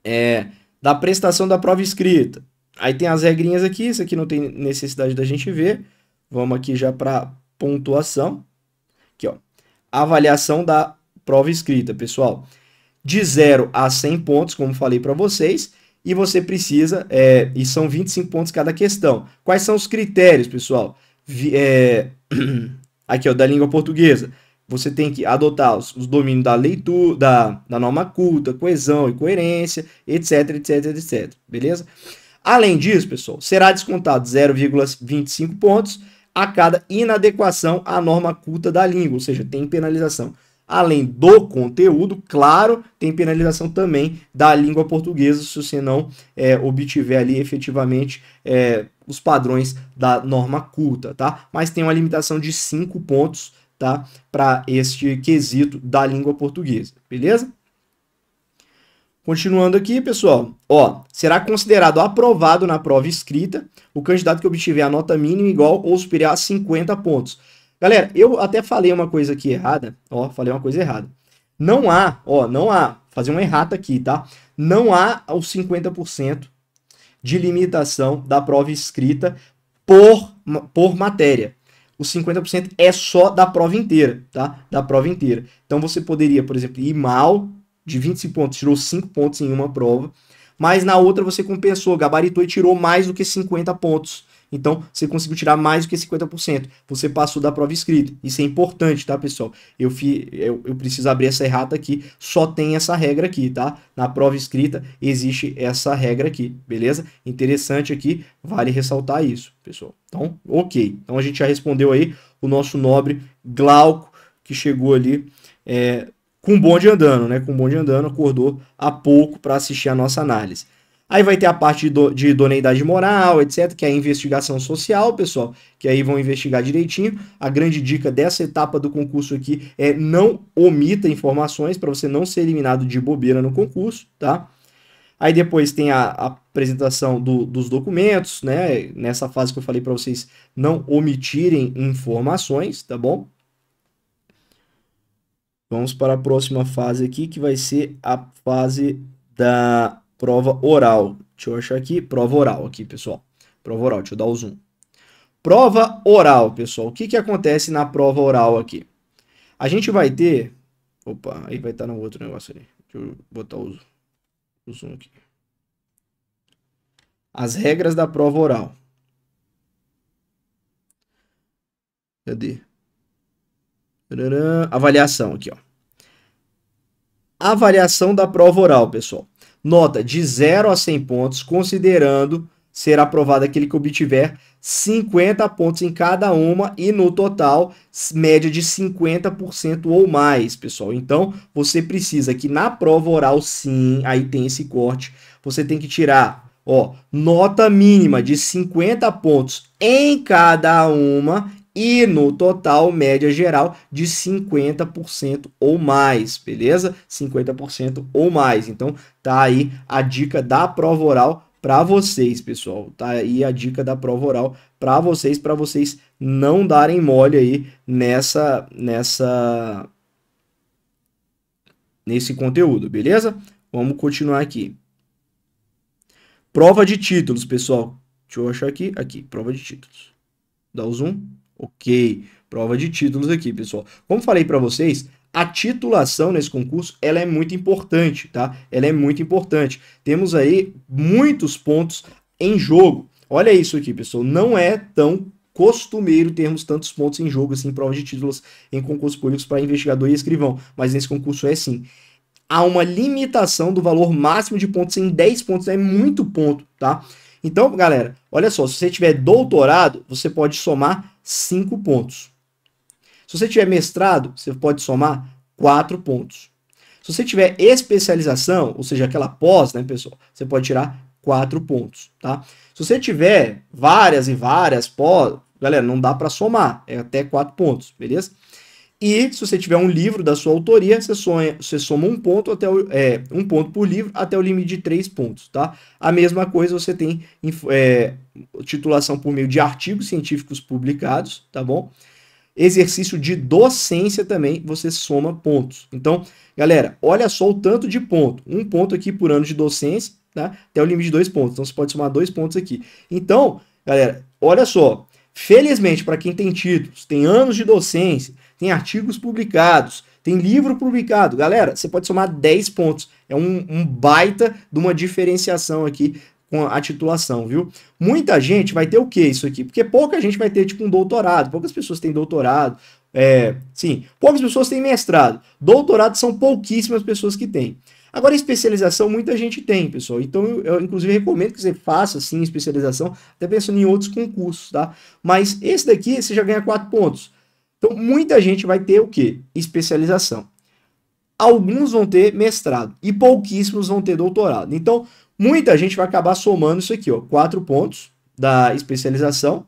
É, da prestação da prova escrita. Aí tem as regrinhas aqui, isso aqui não tem necessidade da gente ver. Vamos aqui já para pontuação. Aqui, ó. Avaliação da prova escrita, pessoal. De 0 a 100 pontos, como falei para vocês, e você precisa, é, e são 25 pontos cada questão. Quais são os critérios, pessoal? Vi, é, aqui, ó, da língua portuguesa. Você tem que adotar os, os domínios da leitura, da, da norma culta, coesão e coerência, etc, etc, etc. Beleza? Além disso, pessoal, será descontado 0,25 pontos a cada inadequação à norma culta da língua, ou seja, tem penalização. Além do conteúdo, claro, tem penalização também da língua portuguesa, se você não é, obtiver ali efetivamente é, os padrões da norma culta, tá? Mas tem uma limitação de 5 pontos, tá? Para este quesito da língua portuguesa, beleza? Continuando aqui, pessoal, ó, será considerado aprovado na prova escrita o candidato que obtiver a nota mínima igual ou superior a 50 pontos. Galera, eu até falei uma coisa aqui errada, ó, falei uma coisa errada. Não há, ó, não há, fazer uma errata aqui, tá? Não há os 50% de limitação da prova escrita por, por matéria. Os 50% é só da prova inteira, tá? Da prova inteira. Então você poderia, por exemplo, ir mal de 25 pontos, tirou 5 pontos em uma prova, mas na outra você compensou, gabaritou e tirou mais do que 50 pontos. Então, você conseguiu tirar mais do que 50%. Você passou da prova escrita. Isso é importante, tá, pessoal? Eu, fi, eu, eu, preciso abrir essa errata aqui. Só tem essa regra aqui, tá? Na prova escrita existe essa regra aqui, beleza? Interessante aqui, vale ressaltar isso, pessoal. Então, ok. Então, a gente já respondeu aí o nosso nobre Glauco, que chegou ali é, com bom bonde andando, né? Com bom bonde andando, acordou há pouco para assistir a nossa análise. Aí vai ter a parte de, de idoneidade moral, etc., que é a investigação social, pessoal, que aí vão investigar direitinho. A grande dica dessa etapa do concurso aqui é não omita informações para você não ser eliminado de bobeira no concurso, tá? Aí depois tem a, a apresentação do, dos documentos, né? Nessa fase que eu falei para vocês não omitirem informações, tá bom? Vamos para a próxima fase aqui, que vai ser a fase da prova oral. Deixa eu achar aqui, prova oral aqui, pessoal. Prova oral, deixa eu dar o zoom. Prova oral, pessoal. O que, que acontece na prova oral aqui? A gente vai ter... Opa, aí vai estar tá no outro negócio ali. Deixa eu botar o, o zoom aqui. As regras da prova oral. Cadê? Avaliação aqui, ó. Avaliação da prova oral, pessoal. Nota de 0 a 100 pontos, considerando ser aprovado aquele que obtiver 50 pontos em cada uma e no total média de 50% ou mais, pessoal. Então, você precisa que na prova oral sim, aí tem esse corte, você tem que tirar, ó, nota mínima de 50 pontos em cada uma e no total média geral de 50% ou mais, beleza? 50% ou mais. Então tá aí a dica da prova oral para vocês, pessoal. Tá aí a dica da prova oral para vocês, para vocês não darem mole aí nessa nessa nesse conteúdo, beleza? Vamos continuar aqui. Prova de títulos, pessoal. Deixa eu achar aqui, aqui, prova de títulos. Dá o zoom. Ok, prova de títulos aqui, pessoal. Como falei para vocês, a titulação nesse concurso ela é muito importante, tá? Ela é muito importante. Temos aí muitos pontos em jogo. Olha isso aqui, pessoal. Não é tão costumeiro termos tantos pontos em jogo assim, em provas de títulos em concursos públicos para investigador e escrivão, mas nesse concurso é sim. Há uma limitação do valor máximo de pontos em 10 pontos, é muito ponto, tá? Então, galera, olha só, se você tiver doutorado, você pode somar 5 pontos. Se você tiver mestrado, você pode somar 4 pontos. Se você tiver especialização, ou seja, aquela pós, né, pessoal, você pode tirar 4 pontos, tá? Se você tiver várias e várias pós, galera, não dá para somar, é até 4 pontos, beleza? E se você tiver um livro da sua autoria, você, sonha, você soma um ponto até o, é, um ponto por livro até o limite de três pontos, tá? A mesma coisa você tem é, titulação por meio de artigos científicos publicados, tá bom? Exercício de docência também você soma pontos. Então, galera, olha só o tanto de ponto. Um ponto aqui por ano de docência, tá? Até o limite de dois pontos. Então você pode somar dois pontos aqui. Então, galera, olha só. Felizmente, para quem tem títulos, tem anos de docência, tem artigos publicados, tem livro publicado. Galera, você pode somar 10 pontos. É um, um baita de uma diferenciação aqui com a titulação, viu? Muita gente vai ter o que isso aqui? Porque pouca gente vai ter, tipo, um doutorado. Poucas pessoas têm doutorado. É, sim, poucas pessoas têm mestrado. Doutorado são pouquíssimas pessoas que têm. Agora, especialização muita gente tem, pessoal. Então, eu, eu, inclusive recomendo que você faça, sim, especialização, até pensando em outros concursos, tá? Mas esse daqui, você já ganha 4 pontos. Então, muita gente vai ter o quê? Especialização. Alguns vão ter mestrado e pouquíssimos vão ter doutorado. Então, muita gente vai acabar somando isso aqui, ó, quatro pontos da especialização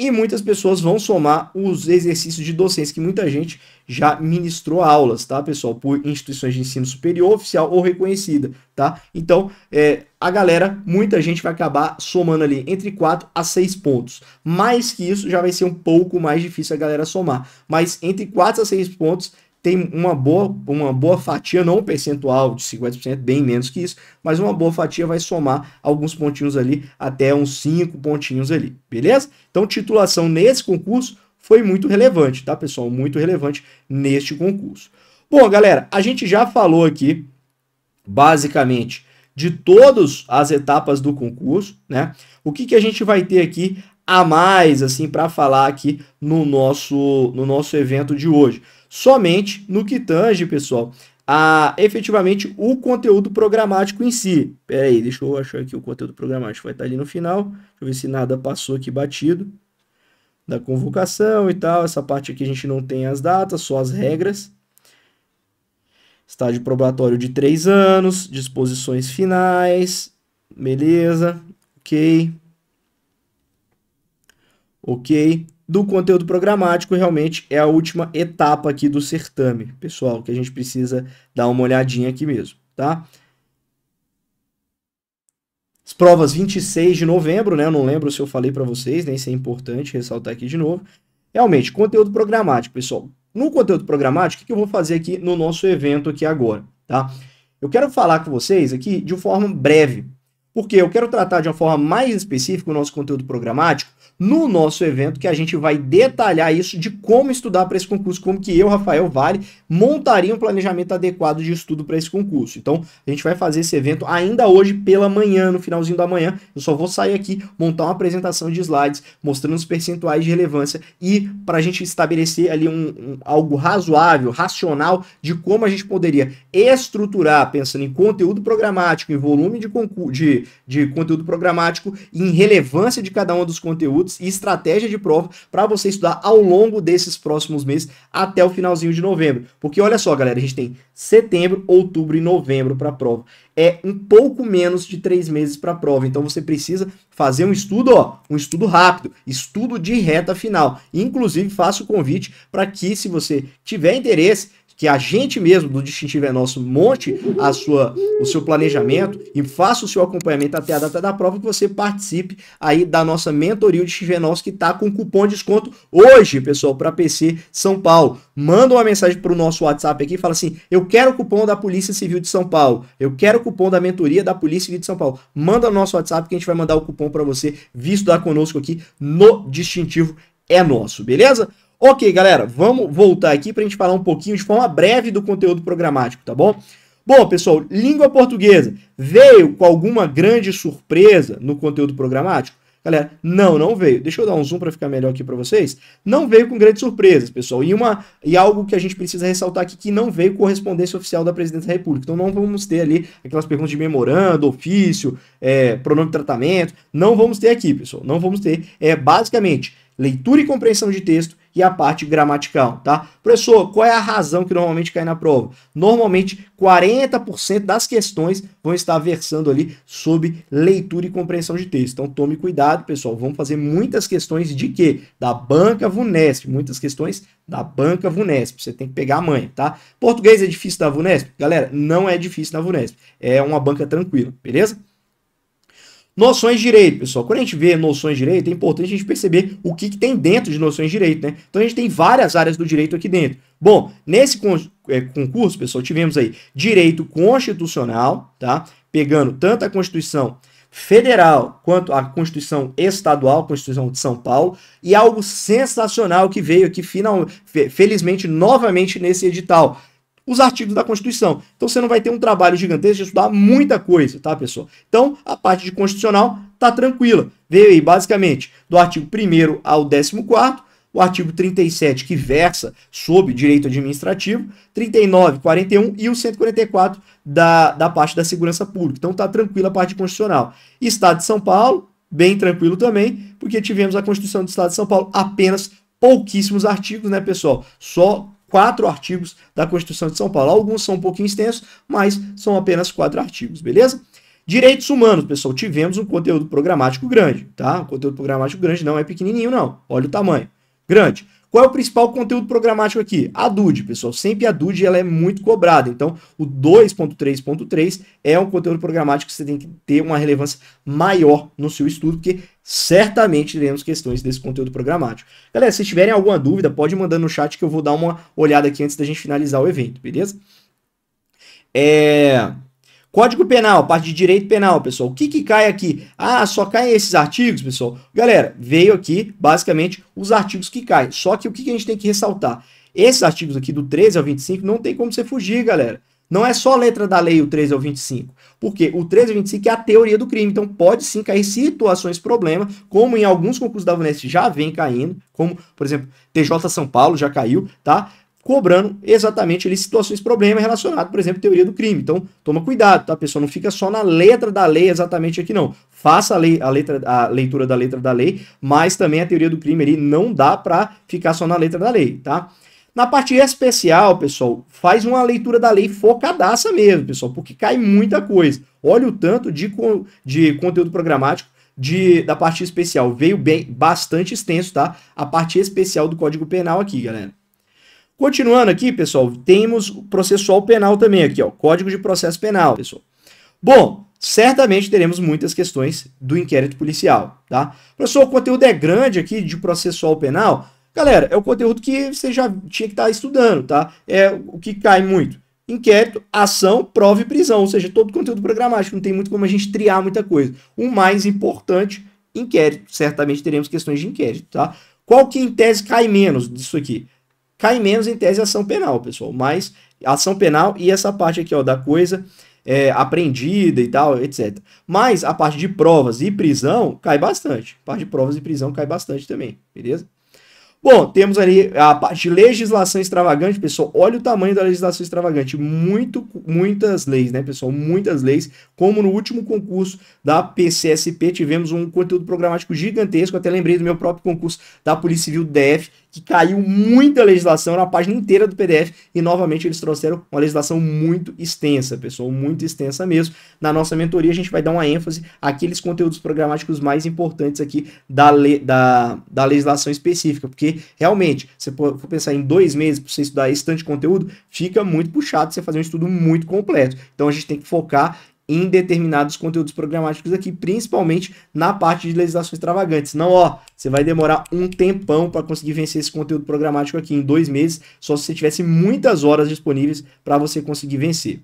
e muitas pessoas vão somar os exercícios de docência que muita gente já ministrou aulas, tá, pessoal? Por instituições de ensino superior, oficial ou reconhecida, tá? Então, é, a galera, muita gente vai acabar somando ali entre 4 a 6 pontos. Mais que isso, já vai ser um pouco mais difícil a galera somar. Mas entre 4 a 6 pontos tem uma boa, uma boa fatia, não um percentual de 50%, bem menos que isso, mas uma boa fatia vai somar alguns pontinhos ali, até uns 5 pontinhos ali, beleza? Então, titulação nesse concurso foi muito relevante, tá, pessoal? Muito relevante neste concurso. Bom, galera, a gente já falou aqui, basicamente, de todas as etapas do concurso, né? O que, que a gente vai ter aqui a mais, assim, para falar aqui no nosso, no nosso evento de hoje? somente no que tange, pessoal, a efetivamente o conteúdo programático em si. Pera aí, deixa eu achar aqui o conteúdo programático, vai estar ali no final. Deixa eu ver se nada passou aqui batido da convocação e tal. Essa parte aqui a gente não tem as datas, só as regras. Estágio probatório de três anos, disposições finais, beleza, ok. Ok do conteúdo programático realmente é a última etapa aqui do certame, pessoal, que a gente precisa dar uma olhadinha aqui mesmo, tá? As provas 26 de novembro, né? Eu não lembro se eu falei para vocês, nem né? se é importante ressaltar aqui de novo. Realmente, conteúdo programático, pessoal. No conteúdo programático, o que eu vou fazer aqui no nosso evento aqui agora, tá? Eu quero falar com vocês aqui de forma breve, porque eu quero tratar de uma forma mais específica o nosso conteúdo programático no nosso evento que a gente vai detalhar isso de como estudar para esse concurso, como que eu, Rafael Vale, montaria um planejamento adequado de estudo para esse concurso. Então, a gente vai fazer esse evento ainda hoje pela manhã, no finalzinho da manhã. Eu só vou sair aqui, montar uma apresentação de slides mostrando os percentuais de relevância e para a gente estabelecer ali um, um, algo razoável, racional de como a gente poderia estruturar, pensando em conteúdo programático, em volume de, de, de conteúdo programático, e em relevância de cada um dos conteúdos e estratégia de prova para você estudar ao longo desses próximos meses até o finalzinho de novembro. Porque olha só, galera, a gente tem setembro, outubro e novembro para prova. É um pouco menos de três meses para a prova. Então você precisa fazer um estudo, ó, um estudo rápido, estudo de reta final. Inclusive, faço o convite para que, se você tiver interesse, que a gente mesmo do Distintivo é Nosso monte a sua, o seu planejamento e faça o seu acompanhamento até a data da prova, que você participe aí da nossa mentoria o Distintivo é Nosso, que está com cupom de desconto hoje, pessoal, para PC São Paulo. Manda uma mensagem para o nosso WhatsApp aqui e fala assim, eu quero o cupom da Polícia Civil de São Paulo, eu quero o cupom da mentoria da Polícia Civil de São Paulo. Manda no nosso WhatsApp que a gente vai mandar o cupom para você, visto dar conosco aqui no Distintivo é Nosso, beleza? Ok, galera, vamos voltar aqui para a gente falar um pouquinho de forma breve do conteúdo programático, tá bom? Bom, pessoal, língua portuguesa veio com alguma grande surpresa no conteúdo programático? Galera, não, não veio. Deixa eu dar um zoom para ficar melhor aqui para vocês. Não veio com grandes surpresas, pessoal. E, uma, e algo que a gente precisa ressaltar aqui, que não veio correspondência oficial da Presidência da República. Então não vamos ter ali aquelas perguntas de memorando, ofício, é, pronome de tratamento. Não vamos ter aqui, pessoal. Não vamos ter. É basicamente leitura e compreensão de texto e a parte gramatical, tá? Professor, qual é a razão que normalmente cai na prova? Normalmente 40% das questões vão estar versando ali sobre leitura e compreensão de texto. Então tome cuidado, pessoal. Vamos fazer muitas questões de quê? Da banca VUNESP, muitas questões da banca VUNESP. Você tem que pegar a mãe, tá? Português é difícil da VUNESP? Galera, não é difícil na VUNESP. É uma banca tranquila, beleza? Noções de direito, pessoal. Quando a gente vê noções de direito, é importante a gente perceber o que, que tem dentro de noções de direito, né? Então a gente tem várias áreas do direito aqui dentro. Bom, nesse é, concurso, pessoal, tivemos aí direito constitucional, tá? Pegando tanto a Constituição federal quanto a Constituição estadual, Constituição de São Paulo, e algo sensacional que veio aqui final, felizmente novamente nesse edital, os artigos da Constituição. Então você não vai ter um trabalho gigantesco de estudar muita coisa, tá, pessoal? Então, a parte de constitucional tá tranquila. Veio aí, basicamente, do artigo 1 ao 14 o artigo 37, que versa sobre direito administrativo, 39, 41 e o 144 da, da parte da segurança pública. Então tá tranquila a parte constitucional. Estado de São Paulo, bem tranquilo também, porque tivemos a Constituição do Estado de São Paulo apenas pouquíssimos artigos, né, pessoal? Só quatro artigos da Constituição de São Paulo. Alguns são um pouquinho extensos, mas são apenas quatro artigos, beleza? Direitos humanos, pessoal, tivemos um conteúdo programático grande, tá? Um conteúdo programático grande não é pequenininho, não. Olha o tamanho. Grande. Qual é o principal conteúdo programático aqui? A DUDE, pessoal. Sempre a DUDE ela é muito cobrada. Então, o 2.3.3 é um conteúdo programático que você tem que ter uma relevância maior no seu estudo, porque certamente teremos questões desse conteúdo programático. Galera, se tiverem alguma dúvida, pode mandar no chat que eu vou dar uma olhada aqui antes da gente finalizar o evento, beleza? É... Código Penal, parte de direito penal, pessoal. O que, que cai aqui? Ah, só caem esses artigos, pessoal. Galera, veio aqui basicamente os artigos que caem. Só que o que, que a gente tem que ressaltar? Esses artigos aqui do 13 ao 25 não tem como você fugir, galera. Não é só letra da lei o 13 ao 25, porque o 13 ao 25 é a teoria do crime, então pode sim cair situações problema, como em alguns concursos da Unesp já vem caindo, como, por exemplo, TJ São Paulo já caiu, tá? cobrando exatamente ali situações, problema relacionado, por exemplo, teoria do crime. Então, toma cuidado, tá, pessoal? Não fica só na letra da lei exatamente aqui, não. Faça a, lei, a, letra, a leitura da letra da lei, mas também a teoria do crime ali não dá para ficar só na letra da lei, tá? Na parte especial, pessoal, faz uma leitura da lei focadaça mesmo, pessoal, porque cai muita coisa. Olha o tanto de, de conteúdo programático de, da parte especial. Veio bem bastante extenso, tá? A parte especial do Código Penal aqui, galera. Continuando aqui, pessoal, temos o processual penal também aqui, ó, Código de Processo Penal, pessoal. Bom, certamente teremos muitas questões do inquérito policial, tá? Professor, o conteúdo é grande aqui de processual penal. Galera, é o conteúdo que você já tinha que estar estudando, tá? É o que cai muito. Inquérito, ação, prova e prisão, ou seja, todo conteúdo programático, não tem muito como a gente triar muita coisa. O mais importante, inquérito. Certamente teremos questões de inquérito, tá? Qual que em tese cai menos disso aqui? cai menos em tese ação penal, pessoal. Mas ação penal e essa parte aqui ó, da coisa é, apreendida e tal, etc. Mas a parte de provas e prisão cai bastante. A parte de provas e prisão cai bastante também, beleza? Bom, temos ali a parte de legislação extravagante, pessoal. Olha o tamanho da legislação extravagante. Muito, muitas leis, né, pessoal? Muitas leis. Como no último concurso da PCSP, tivemos um conteúdo programático gigantesco. Até lembrei do meu próprio concurso da Polícia Civil DF, que caiu muita legislação na página inteira do PDF e novamente eles trouxeram uma legislação muito extensa, pessoal, muito extensa mesmo. Na nossa mentoria a gente vai dar uma ênfase àqueles conteúdos programáticos mais importantes aqui da, le da, da legislação específica, porque realmente, se for pensar em dois meses para você estudar esse tanto de conteúdo, fica muito puxado você fazer um estudo muito completo. Então a gente tem que focar em determinados conteúdos programáticos aqui, principalmente na parte de legislações extravagantes. Não, ó, você vai demorar um tempão para conseguir vencer esse conteúdo programático aqui em dois meses, só se você tivesse muitas horas disponíveis para você conseguir vencer.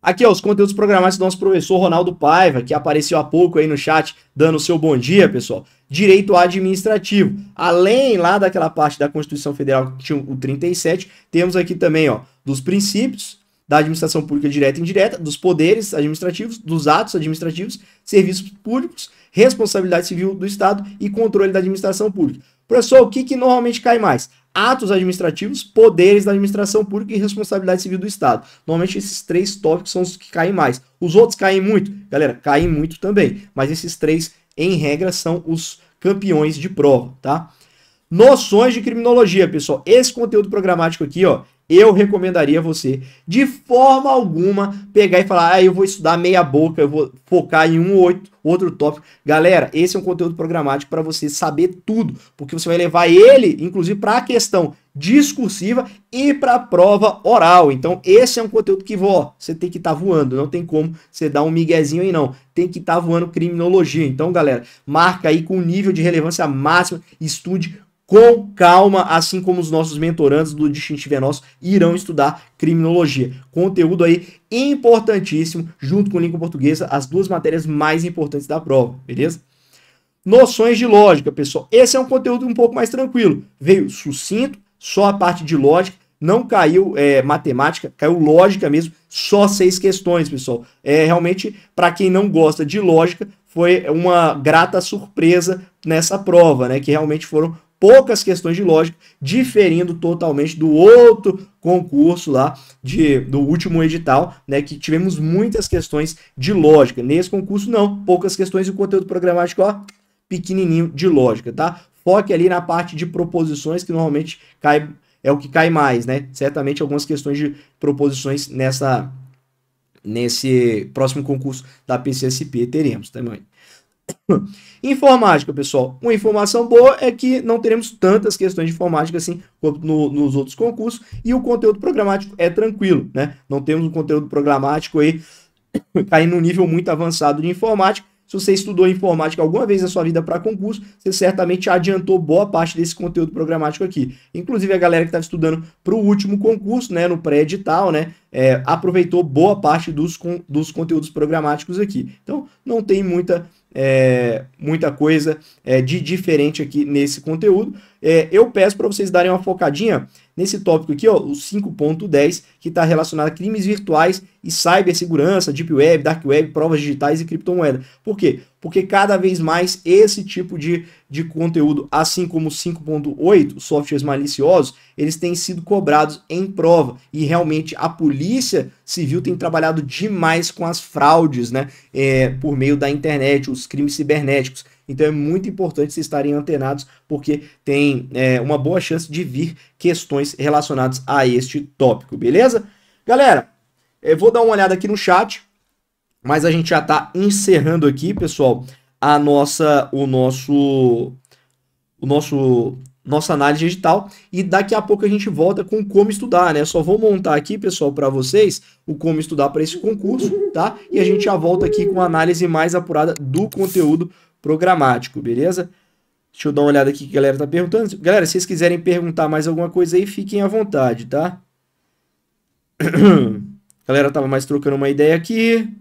Aqui, ó, os conteúdos programáticos do nosso professor Ronaldo Paiva, que apareceu há pouco aí no chat, dando o seu bom dia, pessoal. Direito administrativo. Além lá daquela parte da Constituição Federal que tinha o 37, temos aqui também, ó, dos princípios, da administração pública direta e indireta, dos poderes administrativos, dos atos administrativos, serviços públicos, responsabilidade civil do Estado e controle da administração pública. Professor, o que, que normalmente cai mais? Atos administrativos, poderes da administração pública e responsabilidade civil do Estado. Normalmente esses três tópicos são os que caem mais. Os outros caem muito? Galera, caem muito também. Mas esses três, em regra, são os campeões de prova, tá? Noções de criminologia, pessoal. Esse conteúdo programático aqui, ó, eu recomendaria você, de forma alguma, pegar e falar: ah, eu vou estudar meia boca, eu vou focar em um ou outro tópico. Galera, esse é um conteúdo programático para você saber tudo, porque você vai levar ele, inclusive, para a questão discursiva e para a prova oral. Então, esse é um conteúdo que ó, você tem que estar tá voando, não tem como você dar um miguezinho aí não. Tem que estar tá voando criminologia. Então, galera, marca aí com nível de relevância máxima, estude com calma, assim como os nossos mentorandos do Distintivo é Nosso irão estudar criminologia. Conteúdo aí importantíssimo, junto com língua portuguesa, as duas matérias mais importantes da prova, beleza? Noções de lógica, pessoal. Esse é um conteúdo um pouco mais tranquilo. Veio sucinto, só a parte de lógica. Não caiu é, matemática, caiu lógica mesmo. Só seis questões, pessoal. É realmente, para quem não gosta de lógica, foi uma grata surpresa nessa prova, né? Que realmente foram poucas questões de lógica, diferindo totalmente do outro concurso lá de, do último edital, né, que tivemos muitas questões de lógica. Nesse concurso não, poucas questões e o conteúdo programático ó, pequenininho de lógica, tá? Foque ali na parte de proposições que normalmente cai é o que cai mais, né? Certamente algumas questões de proposições nessa nesse próximo concurso da PCSP teremos também. Tá, Informática, pessoal. Uma informação boa é que não teremos tantas questões de informática assim quanto no, nos outros concursos e o conteúdo programático é tranquilo, né? Não temos um conteúdo programático aí caindo num nível muito avançado de informática. Se você estudou informática alguma vez na sua vida para concurso, você certamente adiantou boa parte desse conteúdo programático aqui. Inclusive a galera que estava estudando para o último concurso, né, no pré-edital, né, é, aproveitou boa parte dos, dos conteúdos programáticos aqui. Então, não tem muita é, muita coisa é, de diferente aqui nesse conteúdo. É, eu peço para vocês darem uma focadinha nesse tópico aqui, ó, o 5.10, que está relacionado a crimes virtuais e cibersegurança, deep web, dark web, provas digitais e criptomoeda. Por quê? Porque cada vez mais esse tipo de, de conteúdo, assim como o 5.8, softwares maliciosos, eles têm sido cobrados em prova. E realmente a polícia civil tem trabalhado demais com as fraudes, né? É, por meio da internet, os crimes cibernéticos. Então é muito importante vocês estarem antenados, porque tem é, uma boa chance de vir questões relacionadas a este tópico, beleza? Galera, eu vou dar uma olhada aqui no chat, mas a gente já está encerrando aqui, pessoal, a nossa, o nosso, o nosso, nossa análise digital e daqui a pouco a gente volta com como estudar, né? Só vou montar aqui, pessoal, para vocês o como estudar para esse concurso, tá? E a gente já volta aqui com a análise mais apurada do conteúdo programático, beleza? Deixa eu dar uma olhada aqui que a galera tá perguntando. Galera, se vocês quiserem perguntar mais alguma coisa aí, fiquem à vontade, tá? A galera tava mais trocando uma ideia aqui.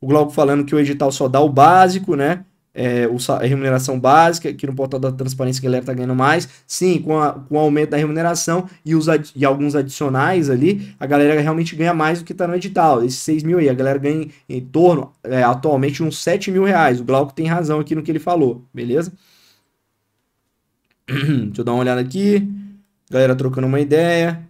O Glauco falando que o edital só dá o básico, né? é, a remuneração básica, que no portal da transparência a galera tá ganhando mais. Sim, com, a, com o aumento da remuneração e, os ad, e alguns adicionais ali, a galera realmente ganha mais do que tá no edital. Esses 6 mil aí, a galera ganha em, em torno, é, atualmente, uns 7 mil reais. O Glauco tem razão aqui no que ele falou, beleza? Deixa eu dar uma olhada aqui. Galera trocando uma ideia.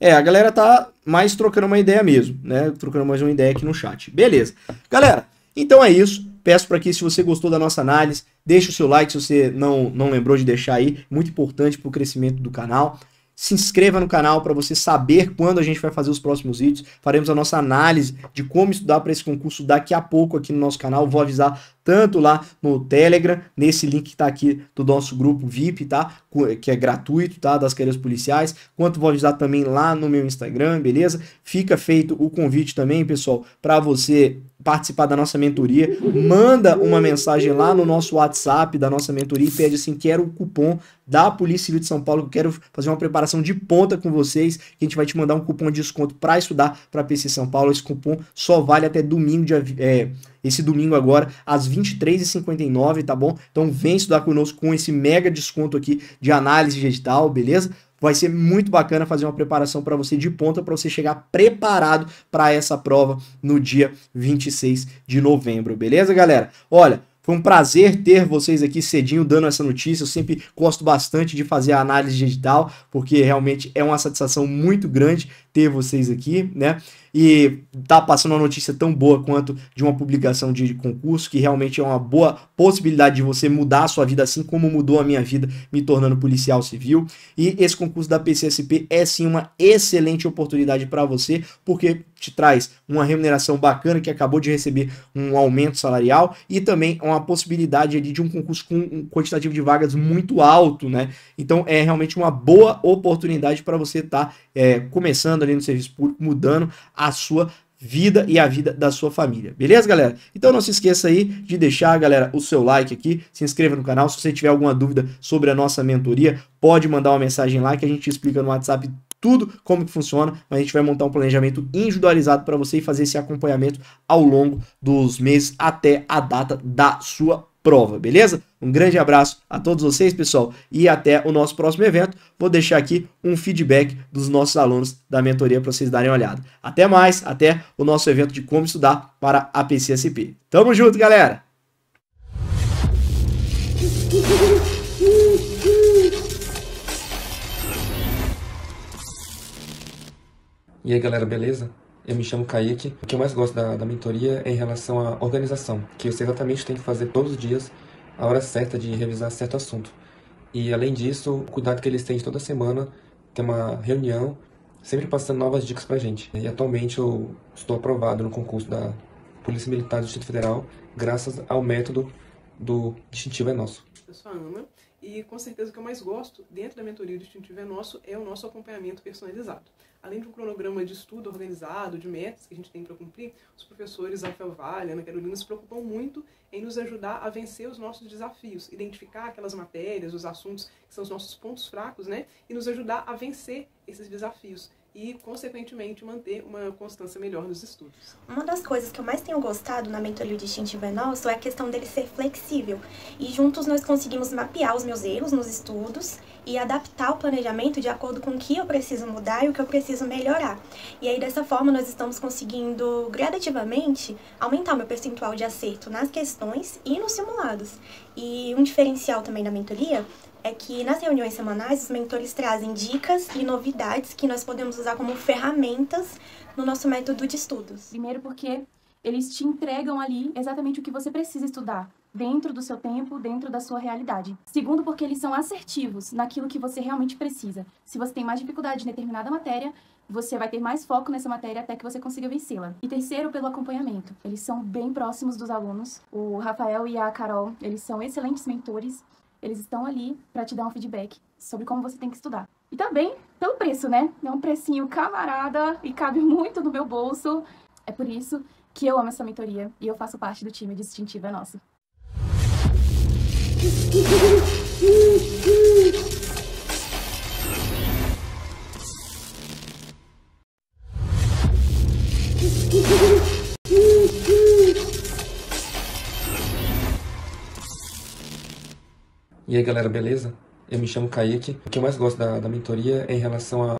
É, a galera tá mais trocando uma ideia mesmo, né? Trocando mais uma ideia aqui no chat. Beleza. Galera, então é isso. Peço para que, se você gostou da nossa análise, deixe o seu like se você não, não lembrou de deixar aí, muito importante para o crescimento do canal. Se inscreva no canal para você saber quando a gente vai fazer os próximos vídeos. Faremos a nossa análise de como estudar para esse concurso daqui a pouco aqui no nosso canal. Vou avisar tanto lá no Telegram, nesse link que está aqui do nosso grupo VIP, tá? Que é gratuito, tá? Das carreiras policiais, quanto vou avisar também lá no meu Instagram, beleza? Fica feito o convite também, pessoal, para você participar da nossa mentoria, manda uma mensagem lá no nosso WhatsApp da nossa mentoria e pede assim: quero o cupom da Polícia Civil de São Paulo, quero fazer uma preparação de ponta com vocês, que a gente vai te mandar um cupom de desconto para estudar para PC São Paulo. Esse cupom só vale até domingo de é, esse domingo agora, às 23h59, tá bom? Então vem estudar conosco com esse mega desconto aqui de análise digital, beleza? Vai ser muito bacana fazer uma preparação para você de ponta, para você chegar preparado para essa prova no dia 26 de novembro, beleza, galera? Olha, foi um prazer ter vocês aqui cedinho dando essa notícia. Eu sempre gosto bastante de fazer a análise digital, porque realmente é uma satisfação muito grande ter vocês aqui, né? e tá passando uma notícia tão boa quanto de uma publicação de concurso, que realmente é uma boa possibilidade de você mudar a sua vida, assim como mudou a minha vida me tornando policial civil. E esse concurso da PCSP é sim uma excelente oportunidade para você, porque te traz uma remuneração bacana que acabou de receber um aumento salarial e também uma possibilidade ali de um concurso com um quantitativo de vagas muito alto, né? Então é realmente uma boa oportunidade para você estar tá, é, começando ali no serviço público, mudando a a sua vida e a vida da sua família. Beleza, galera? Então não se esqueça aí de deixar, galera, o seu like aqui, se inscreva no canal. Se você tiver alguma dúvida sobre a nossa mentoria, pode mandar uma mensagem lá que a gente explica no WhatsApp tudo como que funciona, mas a gente vai montar um planejamento individualizado para você e fazer esse acompanhamento ao longo dos meses até a data da sua prova, beleza? Um grande abraço a todos vocês, pessoal, e até o nosso próximo evento. Vou deixar aqui um feedback dos nossos alunos da mentoria para vocês darem uma olhada. Até mais, até o nosso evento de como estudar para a PCSP. Tamo junto, galera! E aí, galera, beleza? Eu me chamo Kaique. O que eu mais gosto da, da mentoria é em relação à organização, que você exatamente tem que fazer todos os dias a hora certa de revisar certo assunto. E além disso, o cuidado que eles têm toda semana, tem uma reunião, sempre passando novas dicas pra gente. E atualmente eu estou aprovado no concurso da Polícia Militar do Distrito Federal, graças ao método do Distintivo é Nosso. Eu sou a Ana e com certeza o que eu mais gosto dentro da mentoria do Distintivo é Nosso é o nosso acompanhamento personalizado além de um cronograma de estudo organizado, de metas que a gente tem para cumprir, os professores Alfel Vale, Ana Carolina se preocupam muito em nos ajudar a vencer os nossos desafios, identificar aquelas matérias, os assuntos que são os nossos pontos fracos, né? E nos ajudar a vencer esses desafios e, consequentemente, manter uma constância melhor nos estudos. Uma das coisas que eu mais tenho gostado na mentoria distintiva é nosso é a questão dele ser flexível. E juntos nós conseguimos mapear os meus erros nos estudos e adaptar o planejamento de acordo com o que eu preciso mudar e o que eu preciso melhorar. E aí, dessa forma, nós estamos conseguindo gradativamente aumentar o meu percentual de acerto nas questões e nos simulados. E um diferencial também na mentoria é que nas reuniões semanais os mentores trazem dicas e novidades que nós podemos usar como ferramentas no nosso método de estudos. Primeiro porque eles te entregam ali exatamente o que você precisa estudar dentro do seu tempo, dentro da sua realidade. Segundo porque eles são assertivos naquilo que você realmente precisa. Se você tem mais dificuldade em determinada matéria, você vai ter mais foco nessa matéria até que você consiga vencê-la. E terceiro, pelo acompanhamento. Eles são bem próximos dos alunos. O Rafael e a Carol, eles são excelentes mentores. Eles estão ali para te dar um feedback sobre como você tem que estudar. E também pelo preço, né? É um precinho camarada e cabe muito no meu bolso. É por isso que eu amo essa mentoria e eu faço parte do time Distintiva é Nossa. E aí galera, beleza? Eu me chamo Kaique. O que eu mais gosto da, da mentoria é em relação a